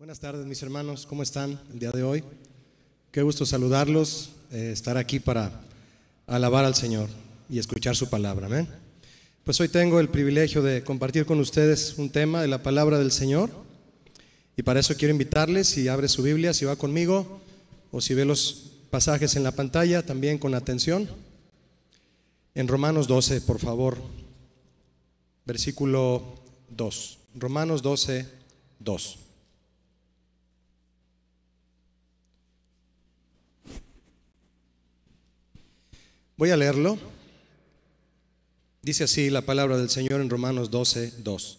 Buenas tardes, mis hermanos. ¿Cómo están el día de hoy? Qué gusto saludarlos, eh, estar aquí para alabar al Señor y escuchar su palabra. Pues hoy tengo el privilegio de compartir con ustedes un tema de la palabra del Señor. Y para eso quiero invitarles, si abre su Biblia, si va conmigo, o si ve los pasajes en la pantalla, también con atención. En Romanos 12, por favor, versículo 2. Romanos 12, 2. Voy a leerlo. Dice así la palabra del Señor en Romanos 12, 2.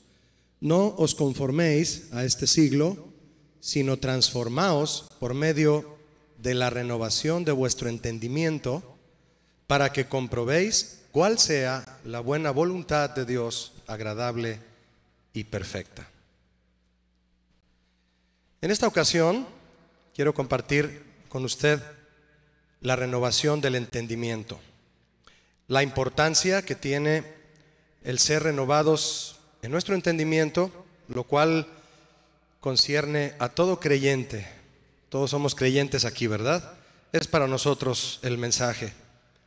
No os conforméis a este siglo, sino transformaos por medio de la renovación de vuestro entendimiento, para que comprobéis cuál sea la buena voluntad de Dios, agradable y perfecta. En esta ocasión, quiero compartir con usted la renovación del entendimiento la importancia que tiene el ser renovados en nuestro entendimiento, lo cual concierne a todo creyente. Todos somos creyentes aquí, ¿verdad? Es para nosotros el mensaje,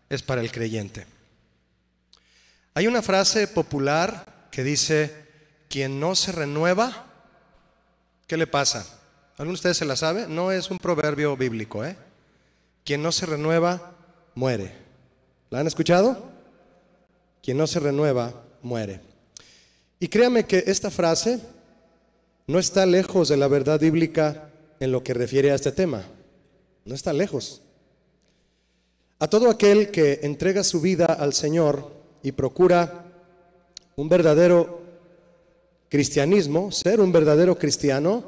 es para el creyente. Hay una frase popular que dice, quien no se renueva, ¿qué le pasa? ¿Alguno de ustedes se la sabe? No es un proverbio bíblico, ¿eh? Quien no se renueva, muere. ¿La han escuchado? Quien no se renueva, muere. Y créame que esta frase no está lejos de la verdad bíblica en lo que refiere a este tema. No está lejos. A todo aquel que entrega su vida al Señor y procura un verdadero cristianismo, ser un verdadero cristiano,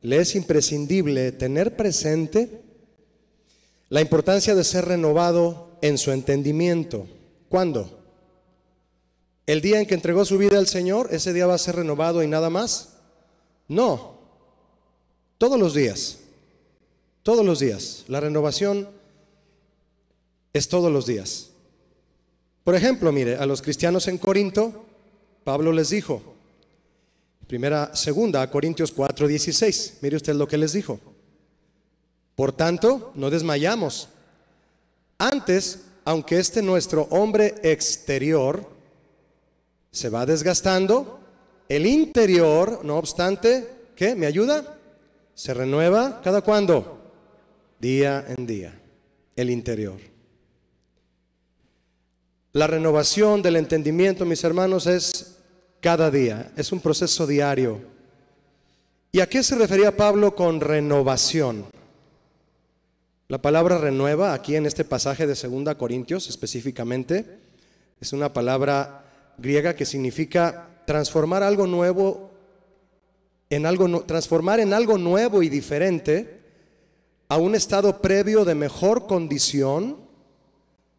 le es imprescindible tener presente la importancia de ser renovado en su entendimiento. ¿Cuándo? ¿El día en que entregó su vida al Señor? ¿Ese día va a ser renovado y nada más? No. Todos los días. Todos los días. La renovación es todos los días. Por ejemplo, mire, a los cristianos en Corinto, Pablo les dijo, primera, segunda, a Corintios 4, 16, mire usted lo que les dijo. Por tanto, no desmayamos. Antes, aunque este nuestro hombre exterior se va desgastando, el interior, no obstante, ¿qué? ¿Me ayuda? Se renueva cada cuándo? Día en día, el interior. La renovación del entendimiento, mis hermanos, es cada día, es un proceso diario. ¿Y a qué se refería Pablo con renovación? La palabra renueva aquí en este pasaje de 2 Corintios específicamente es una palabra griega que significa transformar algo nuevo en algo transformar en algo nuevo y diferente a un estado previo de mejor condición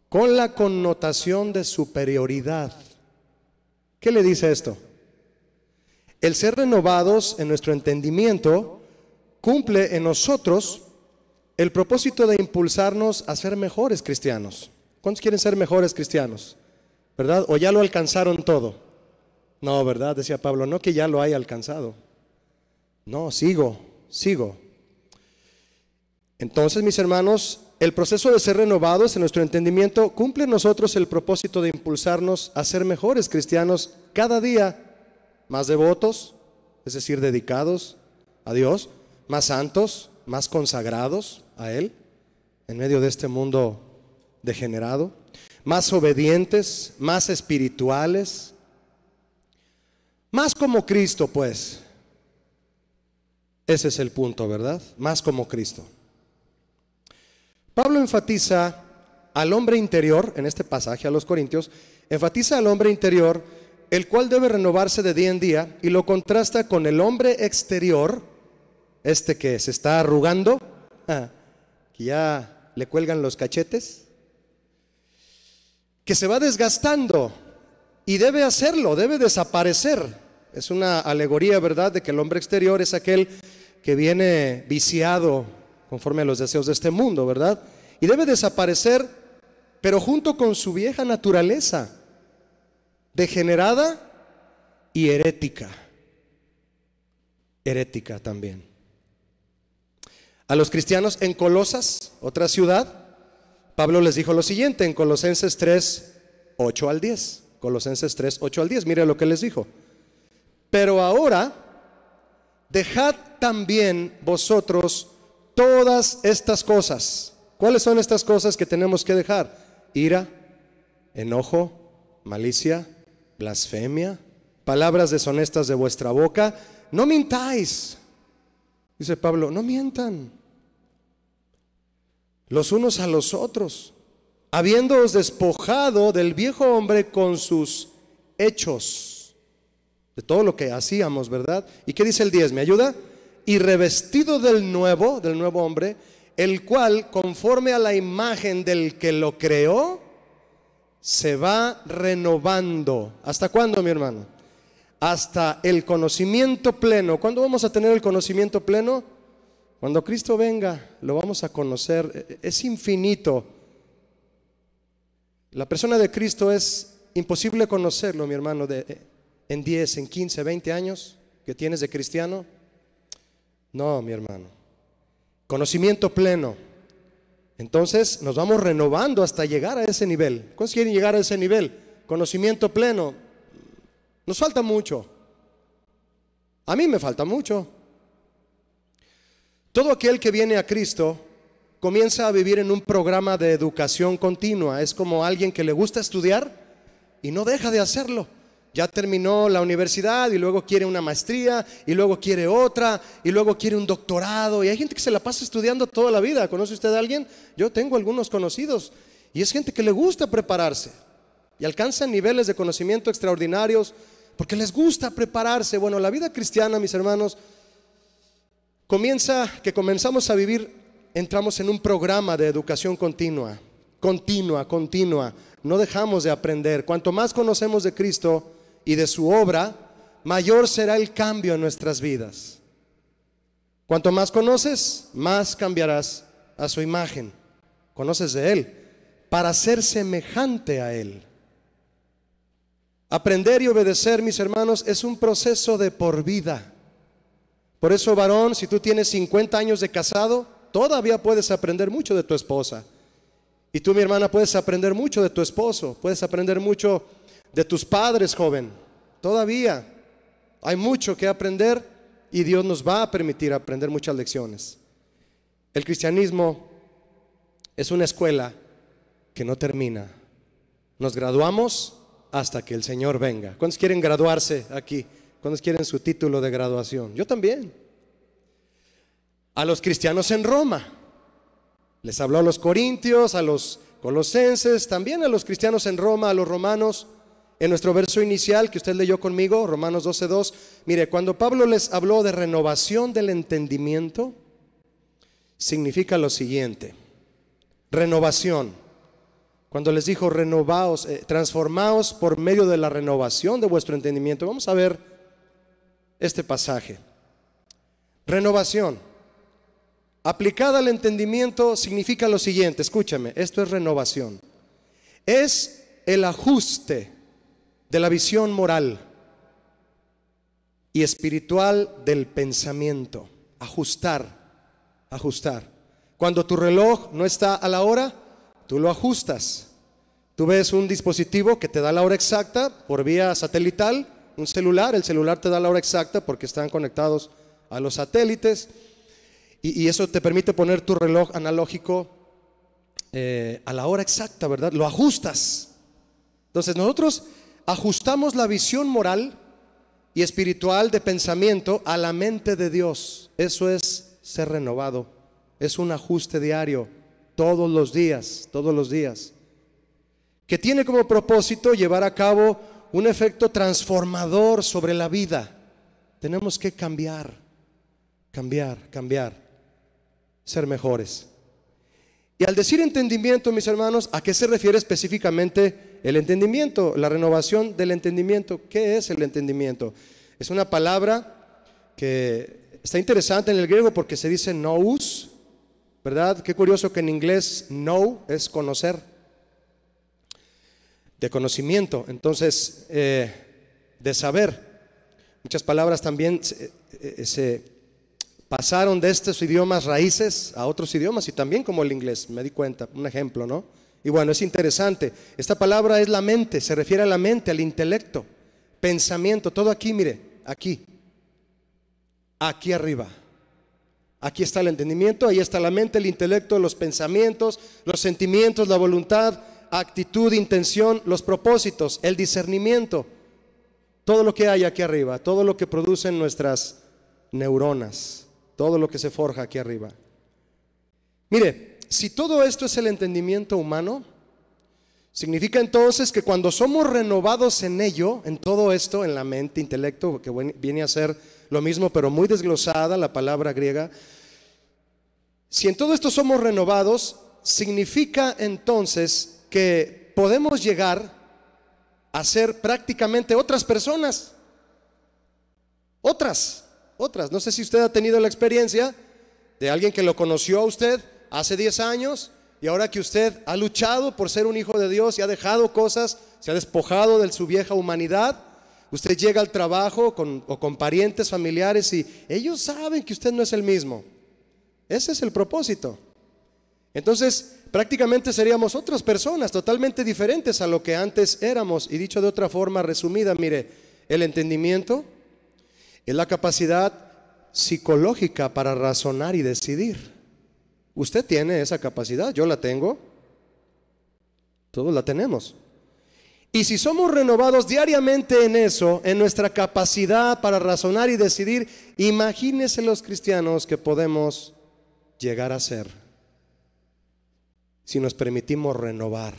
con la connotación de superioridad. ¿Qué le dice esto? El ser renovados en nuestro entendimiento cumple en nosotros el propósito de impulsarnos a ser mejores cristianos. ¿Cuántos quieren ser mejores cristianos? ¿Verdad? ¿O ya lo alcanzaron todo? No, ¿verdad? Decía Pablo, no que ya lo haya alcanzado. No, sigo, sigo. Entonces, mis hermanos, el proceso de ser renovados en nuestro entendimiento cumple en nosotros el propósito de impulsarnos a ser mejores cristianos cada día, más devotos, es decir, dedicados a Dios, más santos, más consagrados, a Él en medio de este mundo degenerado, más obedientes, más espirituales, más como Cristo, pues. Ese es el punto, ¿verdad? Más como Cristo. Pablo enfatiza al hombre interior, en este pasaje a los Corintios, enfatiza al hombre interior, el cual debe renovarse de día en día, y lo contrasta con el hombre exterior, este que se está arrugando, ah, que ya le cuelgan los cachetes, que se va desgastando y debe hacerlo, debe desaparecer. Es una alegoría, ¿verdad?, de que el hombre exterior es aquel que viene viciado conforme a los deseos de este mundo, ¿verdad? Y debe desaparecer, pero junto con su vieja naturaleza, degenerada y herética. Herética también. A los cristianos en Colosas, otra ciudad, Pablo les dijo lo siguiente en Colosenses 3, 8 al 10. Colosenses 3, 8 al 10, mire lo que les dijo. Pero ahora, dejad también vosotros todas estas cosas. ¿Cuáles son estas cosas que tenemos que dejar? Ira, enojo, malicia, blasfemia, palabras deshonestas de vuestra boca. No mintáis, dice Pablo, no mientan los unos a los otros, habiéndoos despojado del viejo hombre con sus hechos, de todo lo que hacíamos, ¿verdad? ¿Y qué dice el 10? ¿Me ayuda? Y revestido del nuevo, del nuevo hombre, el cual, conforme a la imagen del que lo creó, se va renovando. ¿Hasta cuándo, mi hermano? Hasta el conocimiento pleno. ¿Cuándo vamos a tener el conocimiento pleno? Cuando Cristo venga, lo vamos a conocer, e, e, es infinito. La persona de Cristo es imposible conocerlo, mi hermano, de, e, en 10, en 15, 20 años que tienes de cristiano. No, mi hermano. Conocimiento pleno. Entonces nos vamos renovando hasta llegar a ese nivel. ¿Cuántos quieren llegar a ese nivel? Conocimiento pleno. Nos falta mucho. A mí me falta mucho. Todo aquel que viene a Cristo comienza a vivir en un programa de educación continua. Es como alguien que le gusta estudiar y no deja de hacerlo. Ya terminó la universidad y luego quiere una maestría y luego quiere otra y luego quiere un doctorado. Y hay gente que se la pasa estudiando toda la vida. ¿Conoce usted a alguien? Yo tengo algunos conocidos y es gente que le gusta prepararse y alcanza niveles de conocimiento extraordinarios porque les gusta prepararse. Bueno, la vida cristiana, mis hermanos, comienza, que comenzamos a vivir, entramos en un programa de educación continua, continua, continua. No dejamos de aprender. Cuanto más conocemos de Cristo y de su obra, mayor será el cambio en nuestras vidas. Cuanto más conoces, más cambiarás a su imagen. Conoces de Él para ser semejante a Él. Aprender y obedecer, mis hermanos, es un proceso de por vida. Por eso, varón, si tú tienes 50 años de casado, todavía puedes aprender mucho de tu esposa. Y tú, mi hermana, puedes aprender mucho de tu esposo, puedes aprender mucho de tus padres, joven. Todavía hay mucho que aprender y Dios nos va a permitir aprender muchas lecciones. El cristianismo es una escuela que no termina. Nos graduamos hasta que el Señor venga. ¿Cuántos quieren graduarse aquí? ¿Cuántos quieren su título de graduación? Yo también. A los cristianos en Roma. Les habló a los corintios, a los colosenses, también a los cristianos en Roma, a los romanos. En nuestro verso inicial que usted leyó conmigo, Romanos 12.2, mire, cuando Pablo les habló de renovación del entendimiento, significa lo siguiente, renovación. Cuando les dijo, renovaos, eh, transformaos por medio de la renovación de vuestro entendimiento, vamos a ver este pasaje. Renovación. Aplicada al entendimiento significa lo siguiente, escúchame, esto es renovación. Es el ajuste de la visión moral y espiritual del pensamiento. Ajustar, ajustar. Cuando tu reloj no está a la hora, tú lo ajustas. Tú ves un dispositivo que te da la hora exacta por vía satelital un celular, el celular te da la hora exacta porque están conectados a los satélites y, eso te permite poner tu reloj analógico eh, a la hora exacta, ¿verdad? Lo ajustas. Entonces nosotros ajustamos la visión moral y espiritual de pensamiento a la mente de Dios. Eso es ser renovado. Es un ajuste diario, todos los días, todos los días. Que tiene como propósito llevar a cabo un efecto transformador sobre la vida. Tenemos que cambiar, cambiar, cambiar, ser mejores. Y al decir entendimiento, mis hermanos, ¿a qué se refiere específicamente el entendimiento? La renovación del entendimiento. ¿Qué es el entendimiento? Es una palabra que está interesante en el griego porque se dice nous, ¿verdad? Qué curioso que en inglés know es conocer de conocimiento, entonces eh, de saber. Muchas palabras también se, eh, eh, se pasaron de estos idiomas raíces a otros idiomas y también como el inglés, me di cuenta, un ejemplo, ¿no? Y bueno, es interesante. Esta palabra es la mente, se refiere a la mente, al intelecto, pensamiento, todo aquí, mire, aquí, aquí arriba. Aquí está el entendimiento, ahí está la mente, el intelecto, los pensamientos, los sentimientos, la voluntad, actitud, intención, los propósitos, el discernimiento, todo lo que hay aquí arriba, todo lo que producen nuestras neuronas, todo lo que se forja aquí arriba. Mire, si todo esto es el entendimiento humano, significa entonces que cuando somos renovados en ello, en todo esto, en la mente, intelecto, que viene a ser lo mismo, pero muy desglosada la palabra griega, si en todo esto somos renovados, significa entonces que podemos llegar a ser prácticamente otras personas. Otras, otras. No sé si usted ha tenido la experiencia de alguien que lo conoció a usted hace 10 años y ahora que usted ha luchado por ser un hijo de Dios y ha dejado cosas, se ha despojado de su vieja humanidad, usted llega al trabajo con, o con parientes, familiares y ellos saben que usted no es el mismo. Ese es el propósito. Entonces, prácticamente seríamos otras personas totalmente diferentes a lo que antes éramos. Y dicho de otra forma resumida, mire, el entendimiento es la capacidad psicológica para razonar y decidir. Usted tiene esa capacidad, yo la tengo, todos la tenemos. Y si somos renovados diariamente en eso, en nuestra capacidad para razonar y decidir, imagínese los cristianos que podemos llegar a ser si nos permitimos renovar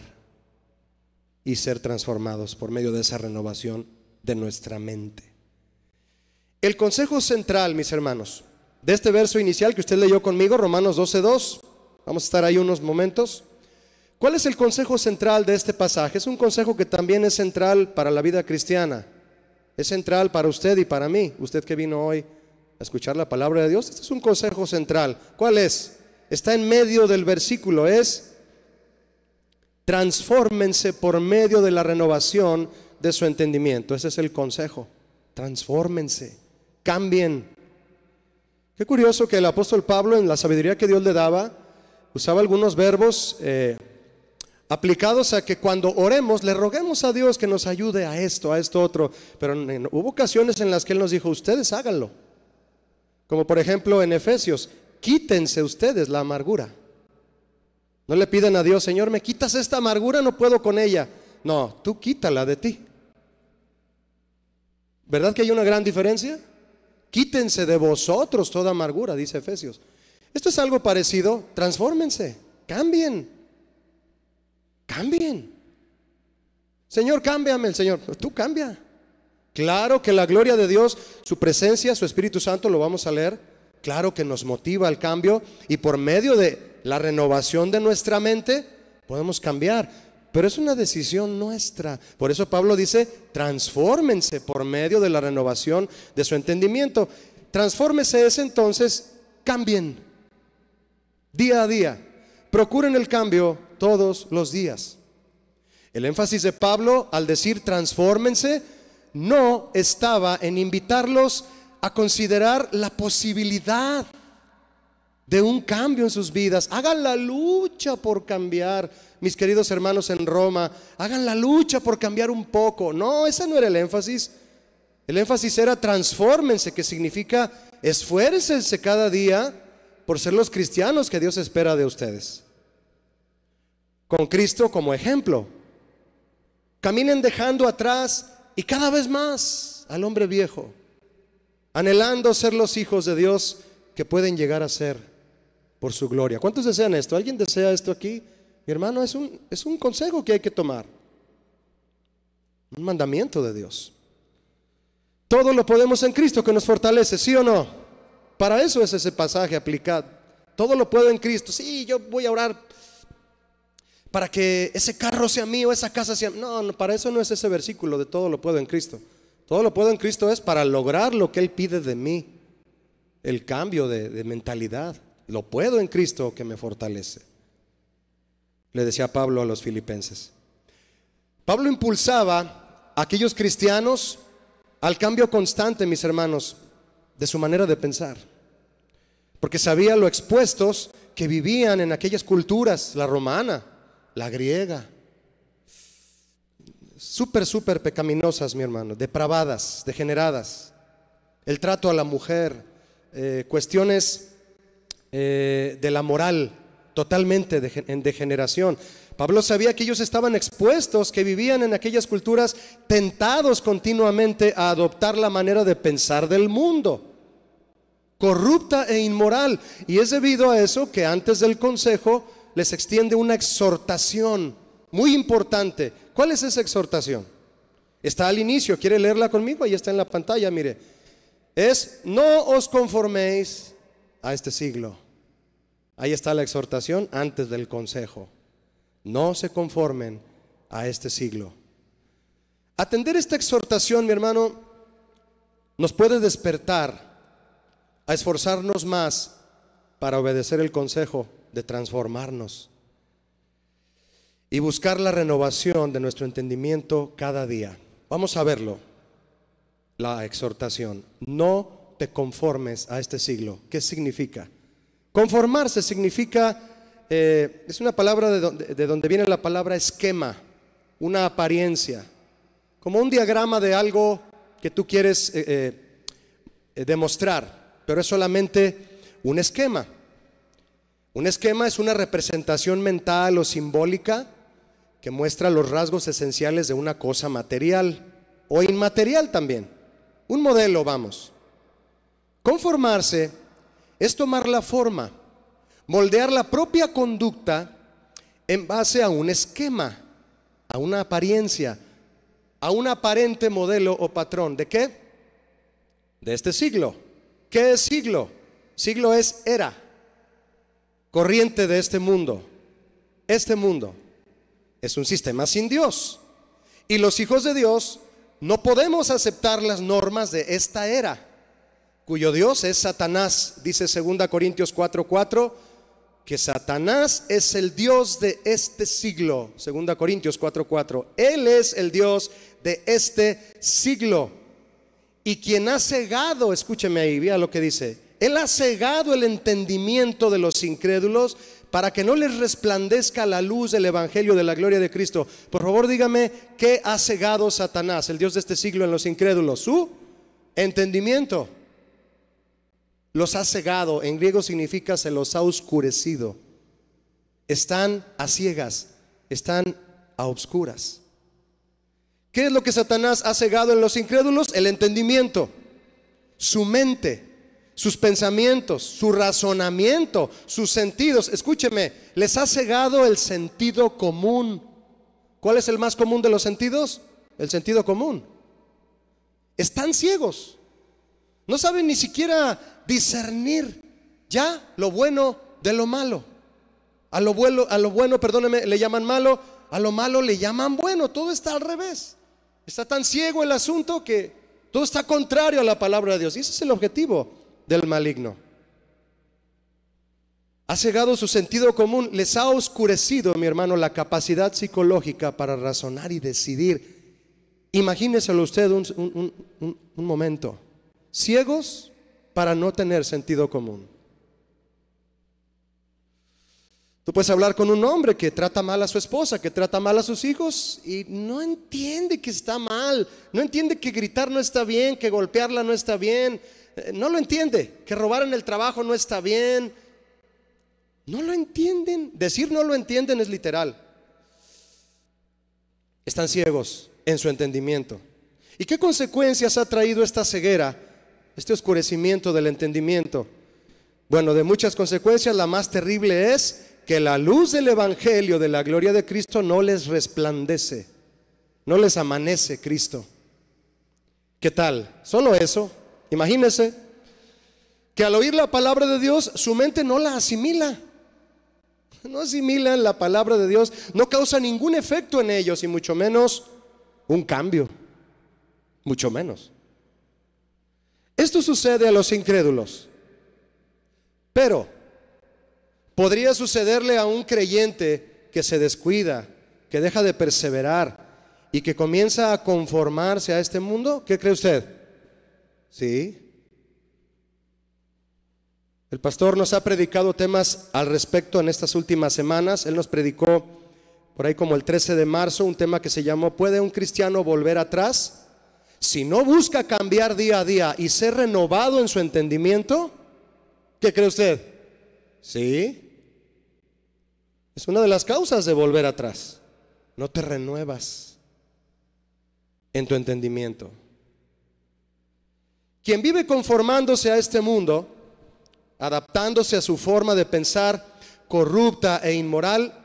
y ser transformados por medio de esa renovación de nuestra mente. El consejo central, mis hermanos, de este verso inicial que usted leyó conmigo, Romanos 12.2, vamos a estar ahí unos momentos. ¿Cuál es el consejo central de este pasaje? Es un consejo que también es central para la vida cristiana. Es central para usted y para mí. Usted que vino hoy a escuchar la palabra de Dios, este es un consejo central. ¿Cuál es? Está en medio del versículo, es Transfórmense por medio de la renovación de su entendimiento. Ese es el consejo. Transfórmense, cambien. Qué curioso que el apóstol Pablo, en la sabiduría que Dios le daba, usaba algunos verbos eh, aplicados a que cuando oremos le roguemos a Dios que nos ayude a esto, a esto otro. Pero hubo ocasiones en las que Él nos dijo, ustedes háganlo. Como por ejemplo en Efesios, quítense ustedes la amargura. No le piden a Dios, Señor, me quitas esta amargura, no puedo con ella. No, tú quítala de ti. ¿Verdad que hay una gran diferencia? Quítense de vosotros toda amargura, dice Efesios. Esto es algo parecido, transfórmense, cambien, cambien. Señor, cámbiame, el Señor, tú cambia. Claro que la gloria de Dios, su presencia, su Espíritu Santo, lo vamos a leer, claro que nos motiva al cambio y por medio de la renovación de nuestra mente, podemos cambiar. Pero es una decisión nuestra. Por eso Pablo dice, transfórmense por medio de la renovación de su entendimiento. Transfórmese es entonces, cambien día a día. Procuren el cambio todos los días. El énfasis de Pablo al decir transfórmense no estaba en invitarlos a considerar la posibilidad de un cambio en sus vidas. Hagan la lucha por cambiar, mis queridos hermanos en Roma. Hagan la lucha por cambiar un poco. No, ese no era el énfasis. El énfasis era transfórmense, que significa esfuércense cada día por ser los cristianos que Dios espera de ustedes. Con Cristo como ejemplo. Caminen dejando atrás y cada vez más al hombre viejo, anhelando ser los hijos de Dios que pueden llegar a ser por su gloria. ¿Cuántos desean esto? ¿Alguien desea esto aquí? Mi hermano, es un, es un consejo que hay que tomar. Un mandamiento de Dios. Todo lo podemos en Cristo que nos fortalece, ¿sí o no? Para eso es ese pasaje aplicado. Todo lo puedo en Cristo. Sí, yo voy a orar para que ese carro sea mío, esa casa sea... No, no, para eso no es ese versículo de todo lo puedo en Cristo. Todo lo puedo en Cristo es para lograr lo que Él pide de mí. El cambio de, de mentalidad. Lo puedo en Cristo que me fortalece. Le decía Pablo a los filipenses. Pablo impulsaba a aquellos cristianos al cambio constante, mis hermanos, de su manera de pensar. Porque sabía lo expuestos que vivían en aquellas culturas, la romana, la griega. Súper, súper pecaminosas, mi hermano, depravadas, degeneradas. El trato a la mujer, eh, cuestiones eh, de la moral, totalmente en degeneración. Pablo sabía que ellos estaban expuestos, que vivían en aquellas culturas tentados continuamente a adoptar la manera de pensar del mundo, corrupta e inmoral. Y es debido a eso que antes del consejo les extiende una exhortación muy importante. ¿Cuál es esa exhortación? Está al inicio, ¿quiere leerla conmigo? Ahí está en la pantalla, mire. Es, no os conforméis a este siglo Ahí está la exhortación antes del consejo. No se conformen a este siglo. Atender esta exhortación, mi hermano, nos puede despertar a esforzarnos más para obedecer el consejo de transformarnos y buscar la renovación de nuestro entendimiento cada día. Vamos a verlo. La exhortación. No te conformes a este siglo. ¿Qué significa? Conformarse significa, eh, es una palabra de donde, viene la palabra esquema, una apariencia, como un diagrama de algo que tú quieres eh, eh, demostrar, pero es solamente un esquema. Un esquema es una representación mental o simbólica que muestra los rasgos esenciales de una cosa material o inmaterial también. Un modelo, vamos. Conformarse es tomar la forma, moldear la propia conducta en base a un esquema, a una apariencia, a un aparente modelo o patrón. ¿De qué? De este siglo. ¿Qué es siglo? Siglo es era, corriente de este mundo. Este mundo es un sistema sin Dios. Y los hijos de Dios no podemos aceptar las normas de esta era cuyo Dios es Satanás. Dice 2 Corintios 4:4 que Satanás es el Dios de este siglo. 2 Corintios 4:4. Él es el Dios de este siglo. Y quien ha cegado, escúcheme ahí, vea lo que dice. Él ha cegado el entendimiento de los incrédulos para que no les resplandezca la luz del Evangelio de la gloria de Cristo. Por favor, dígame qué ha cegado Satanás, el Dios de este siglo, en los incrédulos. Su entendimiento los ha cegado, en griego significa se los ha oscurecido. Están a ciegas, están a obscuras. ¿Qué es lo que Satanás ha cegado en los incrédulos? El entendimiento, su mente, sus pensamientos, su razonamiento, sus sentidos. Escúcheme, les ha cegado el sentido común. ¿Cuál es el más común de los sentidos? El sentido común. Están ciegos. No saben ni siquiera discernir ya lo bueno de lo malo. A lo bueno, a lo bueno, perdóneme, le llaman malo, a lo malo le llaman bueno, todo está al revés. Está tan ciego el asunto que todo está contrario a la palabra de Dios. Y ese es el objetivo del maligno. Ha cegado su sentido común, les ha oscurecido, mi hermano, la capacidad psicológica para razonar y decidir. imagínese usted un momento. Ciegos para no tener sentido común. Tú puedes hablar con un hombre que trata mal a su esposa, que trata mal a sus hijos y no entiende que está mal, no entiende que gritar no está bien, que golpearla no está bien, eh, no lo entiende, que robar en el trabajo no está bien. No lo entienden, decir no lo entienden es literal. Están ciegos en su entendimiento. ¿Y qué consecuencias ha traído esta ceguera este oscurecimiento del entendimiento? Bueno, de muchas consecuencias, la más terrible es que la luz del Evangelio de la gloria de Cristo no les resplandece, no les amanece Cristo. ¿Qué tal? Solo eso. Imagínense que al oír la palabra de Dios, su mente no la asimila. No asimilan la palabra de Dios, no causa ningún efecto en ellos y mucho menos un cambio, mucho menos. Esto sucede a los incrédulos. Pero podría sucederle a un creyente que se descuida, que deja de perseverar y que comienza a conformarse a este mundo. ¿Qué cree usted? Sí. El pastor nos ha predicado temas al respecto en estas últimas semanas. Él nos predicó por ahí como el 13 de marzo un tema que se llamó ¿Puede un cristiano volver atrás? si no busca cambiar día a día y ser renovado en su entendimiento, ¿qué cree usted? Sí. Es una de las causas de volver atrás. No te renuevas en tu entendimiento. Quien vive conformándose a este mundo, adaptándose a su forma de pensar corrupta e inmoral,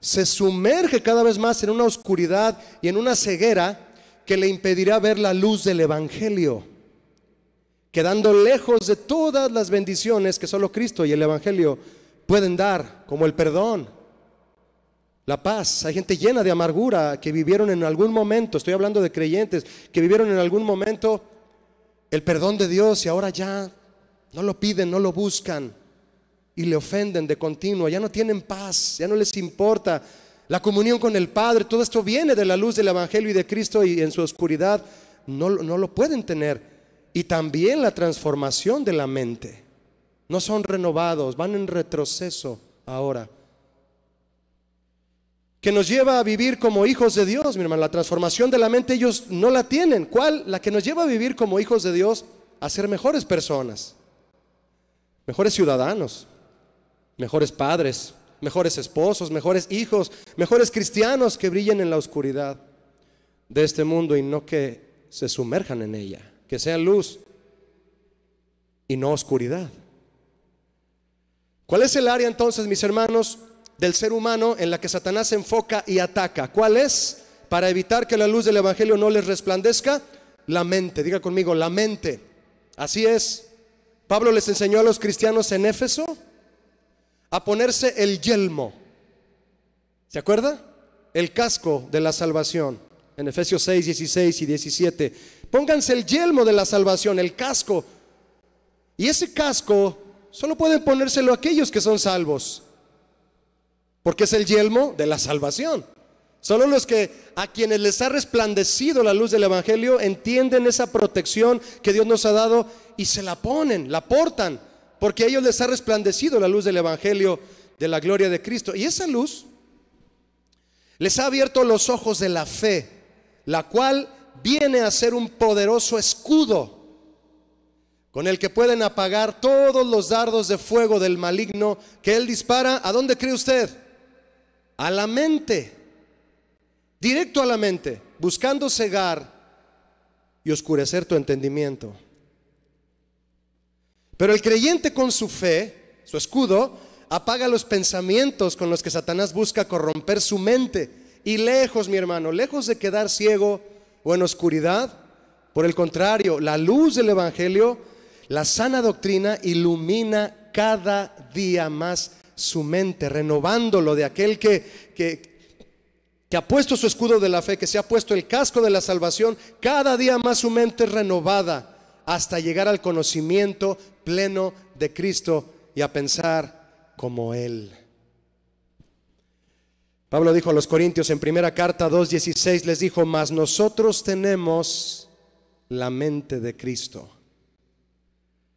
se sumerge cada vez más en una oscuridad y en una ceguera que le impedirá ver la luz del Evangelio, quedando lejos de todas las bendiciones que solo Cristo y el Evangelio pueden dar, como el perdón, la paz. Hay gente llena de amargura que vivieron en algún momento, estoy hablando de creyentes, que vivieron en algún momento el perdón de Dios y ahora ya no lo piden, no lo buscan y le ofenden de continuo, ya no tienen paz, ya no les importa la comunión con el Padre, todo esto viene de la luz del Evangelio y de Cristo y en su oscuridad no, lo pueden tener. Y también la transformación de la mente. No son renovados, van en retroceso ahora. Que nos lleva a vivir como hijos de Dios, mi hermano. La transformación de la mente ellos no la tienen. ¿Cuál? La que nos lleva a vivir como hijos de Dios, a ser mejores personas, mejores ciudadanos, mejores padres, mejores esposos, mejores hijos, mejores cristianos que brillen en la oscuridad de este mundo y no que se sumerjan en ella, que sea luz y no oscuridad. ¿Cuál es el área entonces, mis hermanos, del ser humano en la que Satanás se enfoca y ataca? ¿Cuál es? Para evitar que la luz del Evangelio no les resplandezca, la mente, diga conmigo, la mente. Así es. Pablo les enseñó a los cristianos en Éfeso a ponerse el yelmo. ¿Se acuerda? El casco de la salvación. En Efesios 6, 16 y 17. Pónganse el yelmo de la salvación, el casco. Y ese casco solo pueden ponérselo aquellos que son salvos. Porque es el yelmo de la salvación. Solo los que a quienes les ha resplandecido la luz del Evangelio entienden esa protección que Dios nos ha dado y se la ponen, la portan porque a ellos les ha resplandecido la luz del Evangelio de la gloria de Cristo. Y esa luz les ha abierto los ojos de la fe, la cual viene a ser un poderoso escudo con el que pueden apagar todos los dardos de fuego del maligno que él dispara. ¿A dónde cree usted? A la mente, directo a la mente, buscando cegar y oscurecer tu entendimiento. Pero el creyente con su fe, su escudo, apaga los pensamientos con los que Satanás busca corromper su mente. Y lejos, mi hermano, lejos de quedar ciego o en oscuridad, por el contrario, la luz del Evangelio, la sana doctrina, ilumina cada día más su mente, renovándolo de aquel que, que, que ha puesto su escudo de la fe, que se ha puesto el casco de la salvación, cada día más su mente renovada hasta llegar al conocimiento pleno de Cristo y a pensar como Él. Pablo dijo a los Corintios en primera carta 2.16, les dijo, mas nosotros tenemos la mente de Cristo.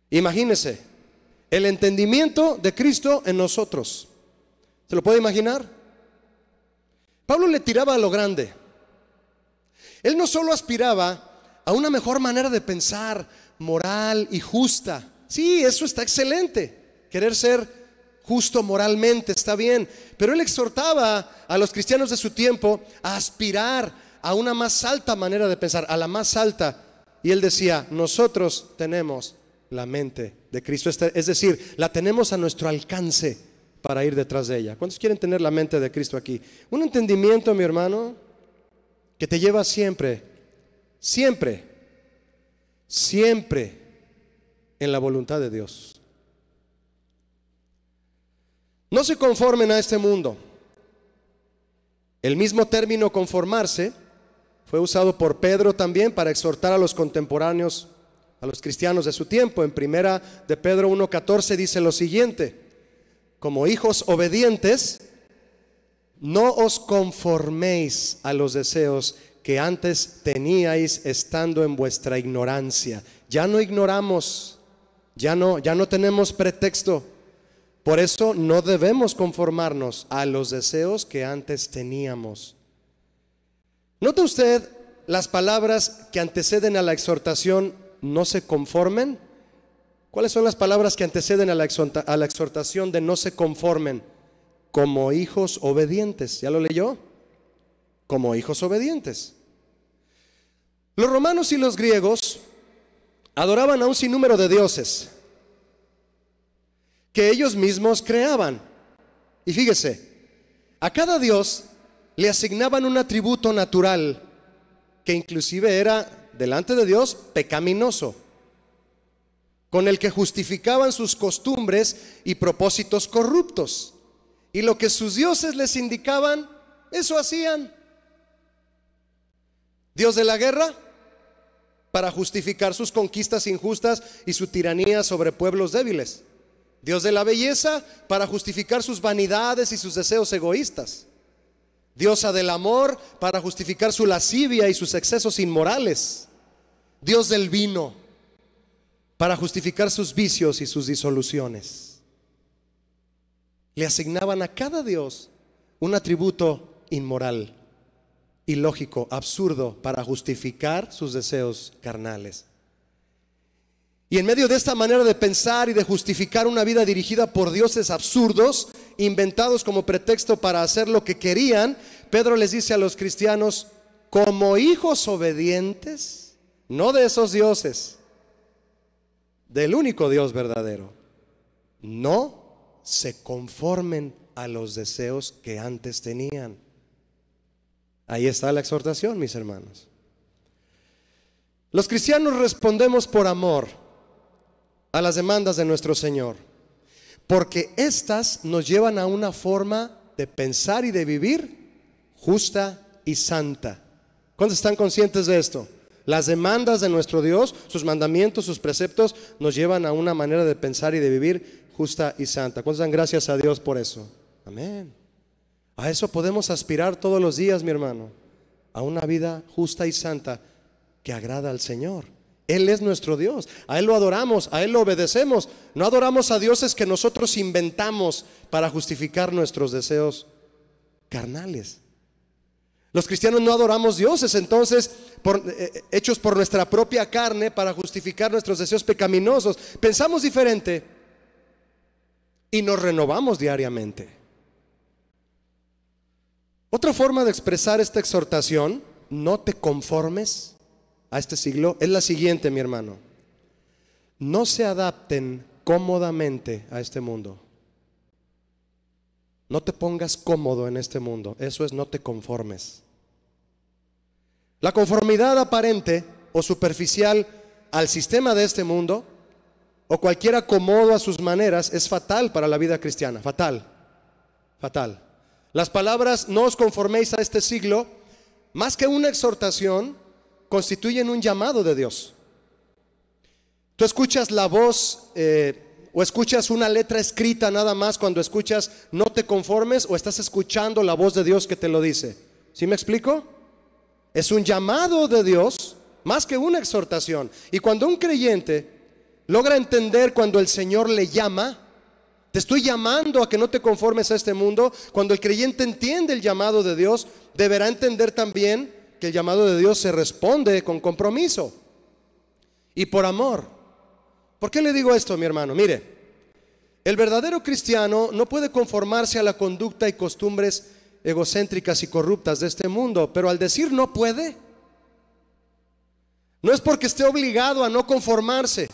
Imagínese, el entendimiento de Cristo en nosotros. ¿Se lo puede imaginar? Pablo le tiraba a lo grande. Él no solo aspiraba a una mejor manera de pensar, moral y justa. Sí, eso está excelente. Querer ser justo moralmente está bien. Pero él exhortaba a los cristianos de su tiempo a aspirar a una más alta manera de pensar, a la más alta. Y él decía, nosotros tenemos la mente de Cristo, es decir, la tenemos a nuestro alcance para ir detrás de ella. ¿Cuántos quieren tener la mente de Cristo aquí? Un entendimiento, mi hermano, que te lleva siempre Siempre, siempre en la voluntad de Dios. No se conformen a este mundo. El mismo término conformarse fue usado por Pedro también para exhortar a los contemporáneos, a los cristianos de su tiempo. En primera de Pedro 1.14 dice lo siguiente, como hijos obedientes, no os conforméis a los deseos que antes teníais estando en vuestra ignorancia. Ya no ignoramos, ya no, ya no tenemos pretexto. Por eso no debemos conformarnos a los deseos que antes teníamos. ¿Nota usted las palabras que anteceden a la exhortación no se conformen? ¿Cuáles son las palabras que anteceden a la, a la exhortación de no se conformen? Como hijos obedientes. ¿Ya lo leyó? como hijos obedientes. Los romanos y los griegos adoraban a un sinnúmero de dioses que ellos mismos creaban. Y fíjese, a cada dios le asignaban un atributo natural que inclusive era, delante de Dios, pecaminoso, con el que justificaban sus costumbres y propósitos corruptos. Y lo que sus dioses les indicaban, eso hacían. Dios de la guerra para justificar sus conquistas injustas y su tiranía sobre pueblos débiles. Dios de la belleza para justificar sus vanidades y sus deseos egoístas. Diosa del amor para justificar su lascivia y sus excesos inmorales. Dios del vino para justificar sus vicios y sus disoluciones. Le asignaban a cada Dios un atributo inmoral ilógico, absurdo, para justificar sus deseos carnales. Y en medio de esta manera de pensar y de justificar una vida dirigida por dioses absurdos, inventados como pretexto para hacer lo que querían, Pedro les dice a los cristianos, como hijos obedientes, no de esos dioses, del único Dios verdadero, no se conformen a los deseos que antes tenían. Ahí está la exhortación, mis hermanos. Los cristianos respondemos por amor a las demandas de nuestro Señor, porque éstas nos llevan a una forma de pensar y de vivir justa y santa. ¿Cuántos están conscientes de esto? Las demandas de nuestro Dios, sus mandamientos, sus preceptos, nos llevan a una manera de pensar y de vivir justa y santa. ¿Cuántos dan gracias a Dios por eso? Amén. A eso podemos aspirar todos los días, mi hermano, a una vida justa y santa que agrada al Señor. Él es nuestro Dios, a Él lo adoramos, a Él lo obedecemos. No adoramos a dioses que nosotros inventamos para justificar nuestros deseos carnales. Los cristianos no adoramos dioses, entonces, eh, eh, hechos por nuestra propia carne para justificar nuestros deseos pecaminosos. Pensamos diferente y nos renovamos diariamente. Otra forma de expresar esta exhortación, no te conformes a este siglo, es la siguiente, mi hermano. No se adapten cómodamente a este mundo. No te pongas cómodo en este mundo. Eso es, no te conformes. La conformidad aparente o superficial al sistema de este mundo o cualquier acomodo a sus maneras es fatal para la vida cristiana. Fatal. Fatal. Las palabras no os conforméis a este siglo, más que una exhortación, constituyen un llamado de Dios. Tú escuchas la voz eh, o escuchas una letra escrita nada más cuando escuchas no te conformes o estás escuchando la voz de Dios que te lo dice. ¿Sí me explico? Es un llamado de Dios más que una exhortación. Y cuando un creyente logra entender cuando el Señor le llama, te estoy llamando a que no te conformes a este mundo. Cuando el creyente entiende el llamado de Dios, deberá entender también que el llamado de Dios se responde con compromiso y por amor. ¿Por qué le digo esto, mi hermano? Mire, el verdadero cristiano no puede conformarse a la conducta y costumbres egocéntricas y corruptas de este mundo, pero al decir no puede, no es porque esté obligado a no conformarse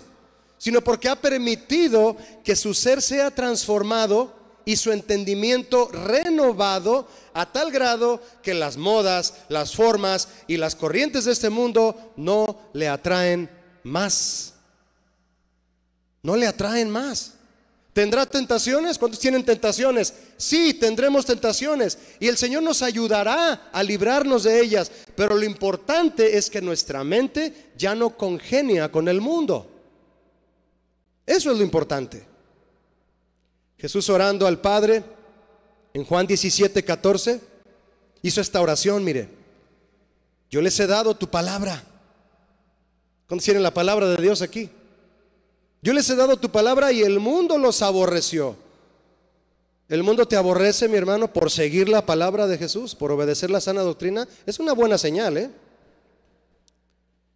sino porque ha permitido que su ser sea transformado y su entendimiento renovado a tal grado que las modas, las formas y las corrientes de este mundo no le atraen más. No le atraen más. ¿Tendrá tentaciones? ¿Cuántos tienen tentaciones? Sí, tendremos tentaciones. Y el Señor nos ayudará a librarnos de ellas. Pero lo importante es que nuestra mente ya no congenia con el mundo. Eso es lo importante. Jesús orando al Padre en Juan 17, 14, hizo esta oración, mire, yo les he dado tu palabra. ¿Cómo tienen la palabra de Dios aquí? Yo les he dado tu palabra y el mundo los aborreció. El mundo te aborrece, mi hermano, por seguir la palabra de Jesús, por obedecer la sana doctrina. Es una buena señal, ¿eh?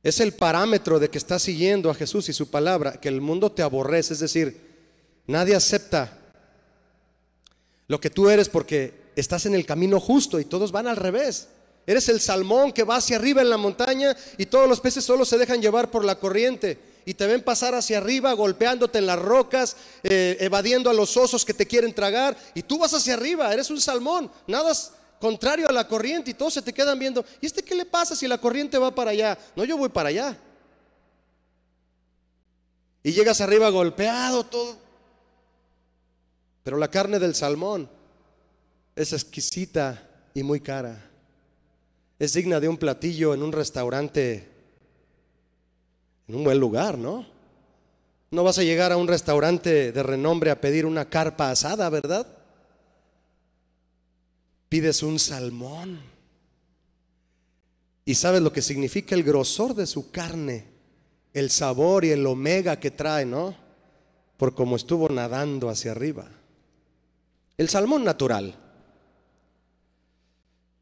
Es el parámetro de que estás siguiendo a Jesús y su palabra, que el mundo te aborrece, es decir, nadie acepta lo que tú eres porque estás en el camino justo y todos van al revés. Eres el salmón que va hacia arriba en la montaña y todos los peces solo se dejan llevar por la corriente y te ven pasar hacia arriba golpeándote en las rocas, eh, evadiendo a los osos que te quieren tragar y tú vas hacia arriba, eres un salmón, nada, contrario a la corriente y todos se te quedan viendo, ¿y este qué le pasa si la corriente va para allá? No, yo voy para allá. Y llegas arriba golpeado, todo. Pero la carne del salmón es exquisita y muy cara. Es digna de un platillo en un restaurante, en un buen lugar, ¿no? No vas a llegar a un restaurante de renombre a pedir una carpa asada, ¿verdad? pides un salmón. Y sabes lo que significa el grosor de su carne, el sabor y el omega que trae, ¿no? Por cómo estuvo nadando hacia arriba. El salmón natural.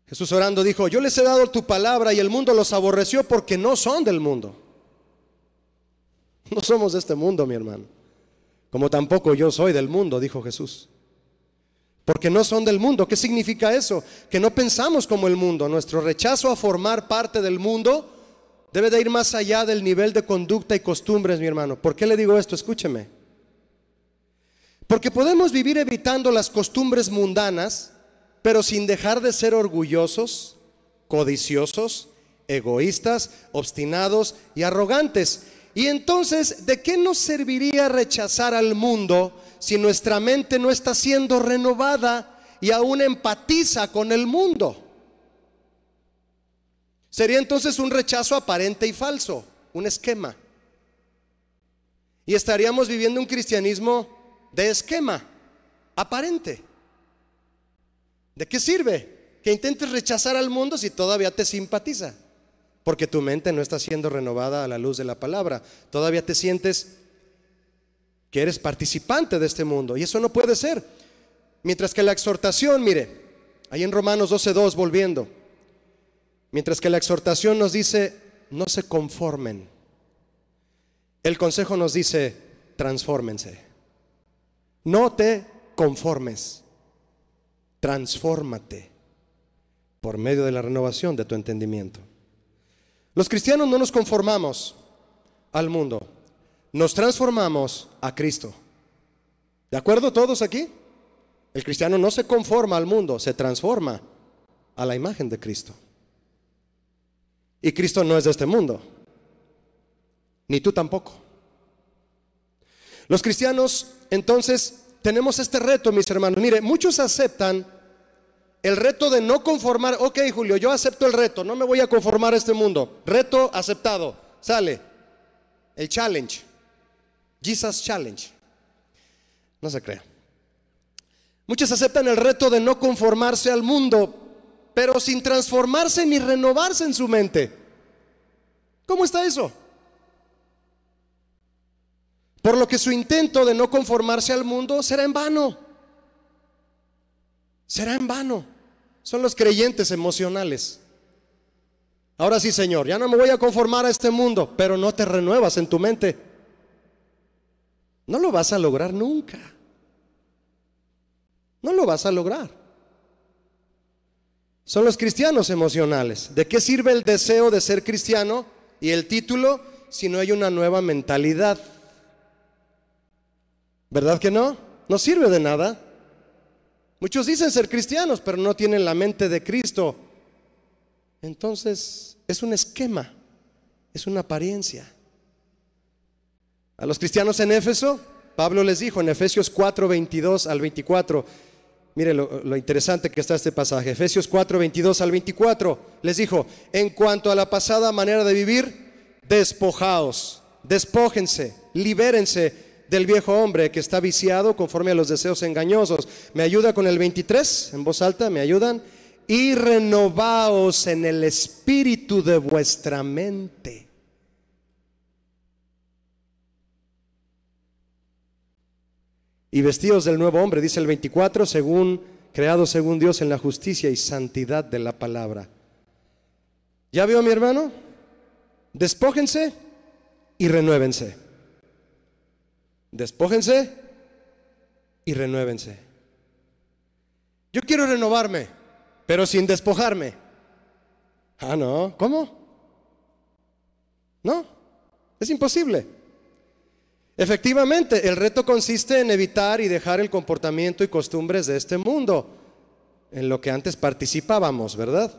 Jesús orando dijo, yo les he dado tu palabra y el mundo los aborreció porque no son del mundo. No somos de este mundo, mi hermano. Como tampoco yo soy del mundo, dijo Jesús porque no son del mundo. ¿Qué significa eso? Que no pensamos como el mundo. Nuestro rechazo a formar parte del mundo debe de ir más allá del nivel de conducta y costumbres, mi hermano. ¿Por qué le digo esto? Escúcheme. Porque podemos vivir evitando las costumbres mundanas, pero sin dejar de ser orgullosos, codiciosos, egoístas, obstinados y arrogantes. Y entonces, ¿de qué nos serviría rechazar al mundo si nuestra mente no está siendo renovada y aún empatiza con el mundo. Sería entonces un rechazo aparente y falso, un esquema. Y estaríamos viviendo un cristianismo de esquema, aparente. ¿De qué sirve que intentes rechazar al mundo si todavía te simpatiza? Porque tu mente no está siendo renovada a la luz de la palabra. Todavía te sientes que eres participante de este mundo. Y eso no puede ser. Mientras que la exhortación, mire, ahí en Romanos 12.2, volviendo, mientras que la exhortación nos dice, no se conformen, el consejo nos dice, transfórmense. No te conformes, transfórmate por medio de la renovación de tu entendimiento. Los cristianos no nos conformamos al mundo, nos transformamos a Cristo. ¿De acuerdo todos aquí? El cristiano no se conforma al mundo, se transforma a la imagen de Cristo. Y Cristo no es de este mundo, ni tú tampoco. Los cristianos, entonces, tenemos este reto, mis hermanos. Mire, muchos aceptan el reto de no conformar. Ok, Julio, yo acepto el reto, no me voy a conformar a este mundo. Reto aceptado, sale el challenge. Jesus Challenge. No se crea. Muchos aceptan el reto de no conformarse al mundo, pero sin transformarse ni renovarse en su mente. ¿Cómo está eso? Por lo que su intento de no conformarse al mundo será en vano. Será en vano. Son los creyentes emocionales. Ahora sí, Señor, ya no me voy a conformar a este mundo, pero no te renuevas en tu mente. No lo vas a lograr nunca. No lo vas a lograr. Son los cristianos emocionales. ¿De qué sirve el deseo de ser cristiano y el título si no hay una nueva mentalidad? ¿Verdad que no? No sirve de nada. Muchos dicen ser cristianos, pero no tienen la mente de Cristo. Entonces, es un esquema, es una apariencia. A los cristianos en Éfeso, Pablo les dijo en Efesios 4, 22 al 24, mire lo, interesante que está este pasaje, Efesios 4, 22 al 24, les dijo, en cuanto a la pasada manera de vivir, despojaos, despójense, libérense del viejo hombre que está viciado conforme a los deseos engañosos. ¿Me ayuda con el 23? En voz alta, ¿me ayudan? Y renovaos en el espíritu de vuestra mente. y vestidos del nuevo hombre, dice el 24, según creado según Dios en la justicia y santidad de la palabra. ¿Ya vio mi hermano? Despójense y renuévense. Despójense y renuévense. Yo quiero renovarme, pero sin despojarme. Ah, no, ¿cómo? No, es imposible. Efectivamente, el reto consiste en evitar y dejar el comportamiento y costumbres de este mundo, en lo que antes participábamos, ¿verdad?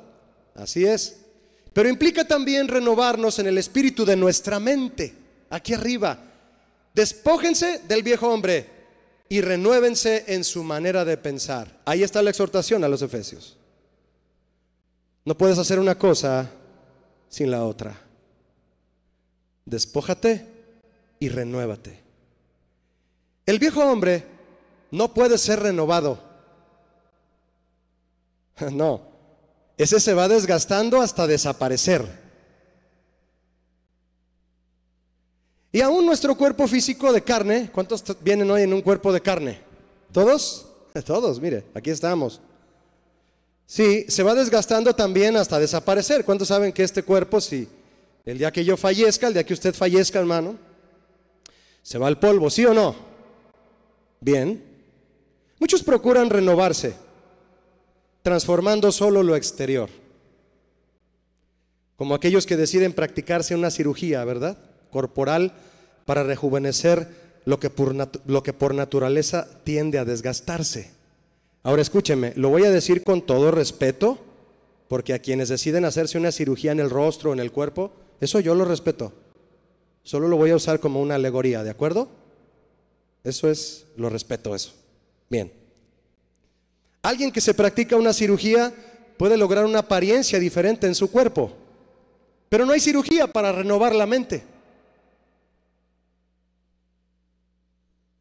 Así es. Pero implica también renovarnos en el espíritu de nuestra mente, aquí arriba. Despójense del viejo hombre y renuévense en su manera de pensar. Ahí está la exhortación a los efesios. No puedes hacer una cosa sin la otra. Despójate y renuévate. El viejo hombre no puede ser renovado. No, ese se va desgastando hasta desaparecer. Y aún nuestro cuerpo físico de carne, ¿cuántos vienen hoy en un cuerpo de carne? ¿Todos? Todos, mire, aquí estamos. Sí, se va desgastando también hasta desaparecer. ¿Cuántos saben que este cuerpo, si el día que yo fallezca, el día que usted fallezca, hermano, se va al polvo, ¿sí o no? Bien. Muchos procuran renovarse, transformando solo lo exterior. Como aquellos que deciden practicarse una cirugía, ¿verdad? Corporal para rejuvenecer lo que por, lo que por naturaleza tiende a desgastarse. Ahora escúcheme, lo voy a decir con todo respeto, porque a quienes deciden hacerse una cirugía en el rostro o en el cuerpo, eso yo lo respeto. Solo lo voy a usar como una alegoría, ¿de acuerdo? Eso es, lo respeto eso. Bien. Alguien que se practica una cirugía puede lograr una apariencia diferente en su cuerpo, pero no hay cirugía para renovar la mente.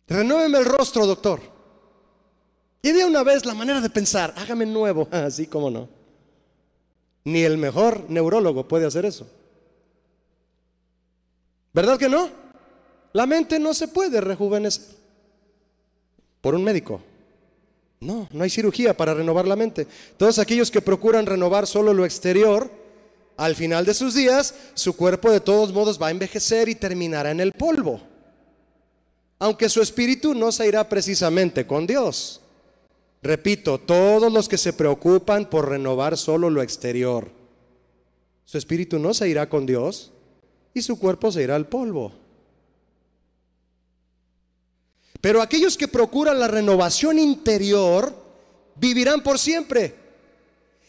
Renuéveme el rostro, doctor. Y de una vez la manera de pensar, hágame nuevo, así ah, como no. Ni el mejor neurólogo puede hacer eso. ¿Verdad que no? La mente no se puede rejuvenecer por un médico. No, no hay cirugía para renovar la mente. Todos aquellos que procuran renovar solo lo exterior, al final de sus días, su cuerpo de todos modos va a envejecer y terminará en el polvo. Aunque su espíritu no se irá precisamente con Dios. Repito, todos los que se preocupan por renovar solo lo exterior, su espíritu no se irá con Dios, y su cuerpo se irá al polvo. Pero aquellos que procuran la renovación interior vivirán por siempre.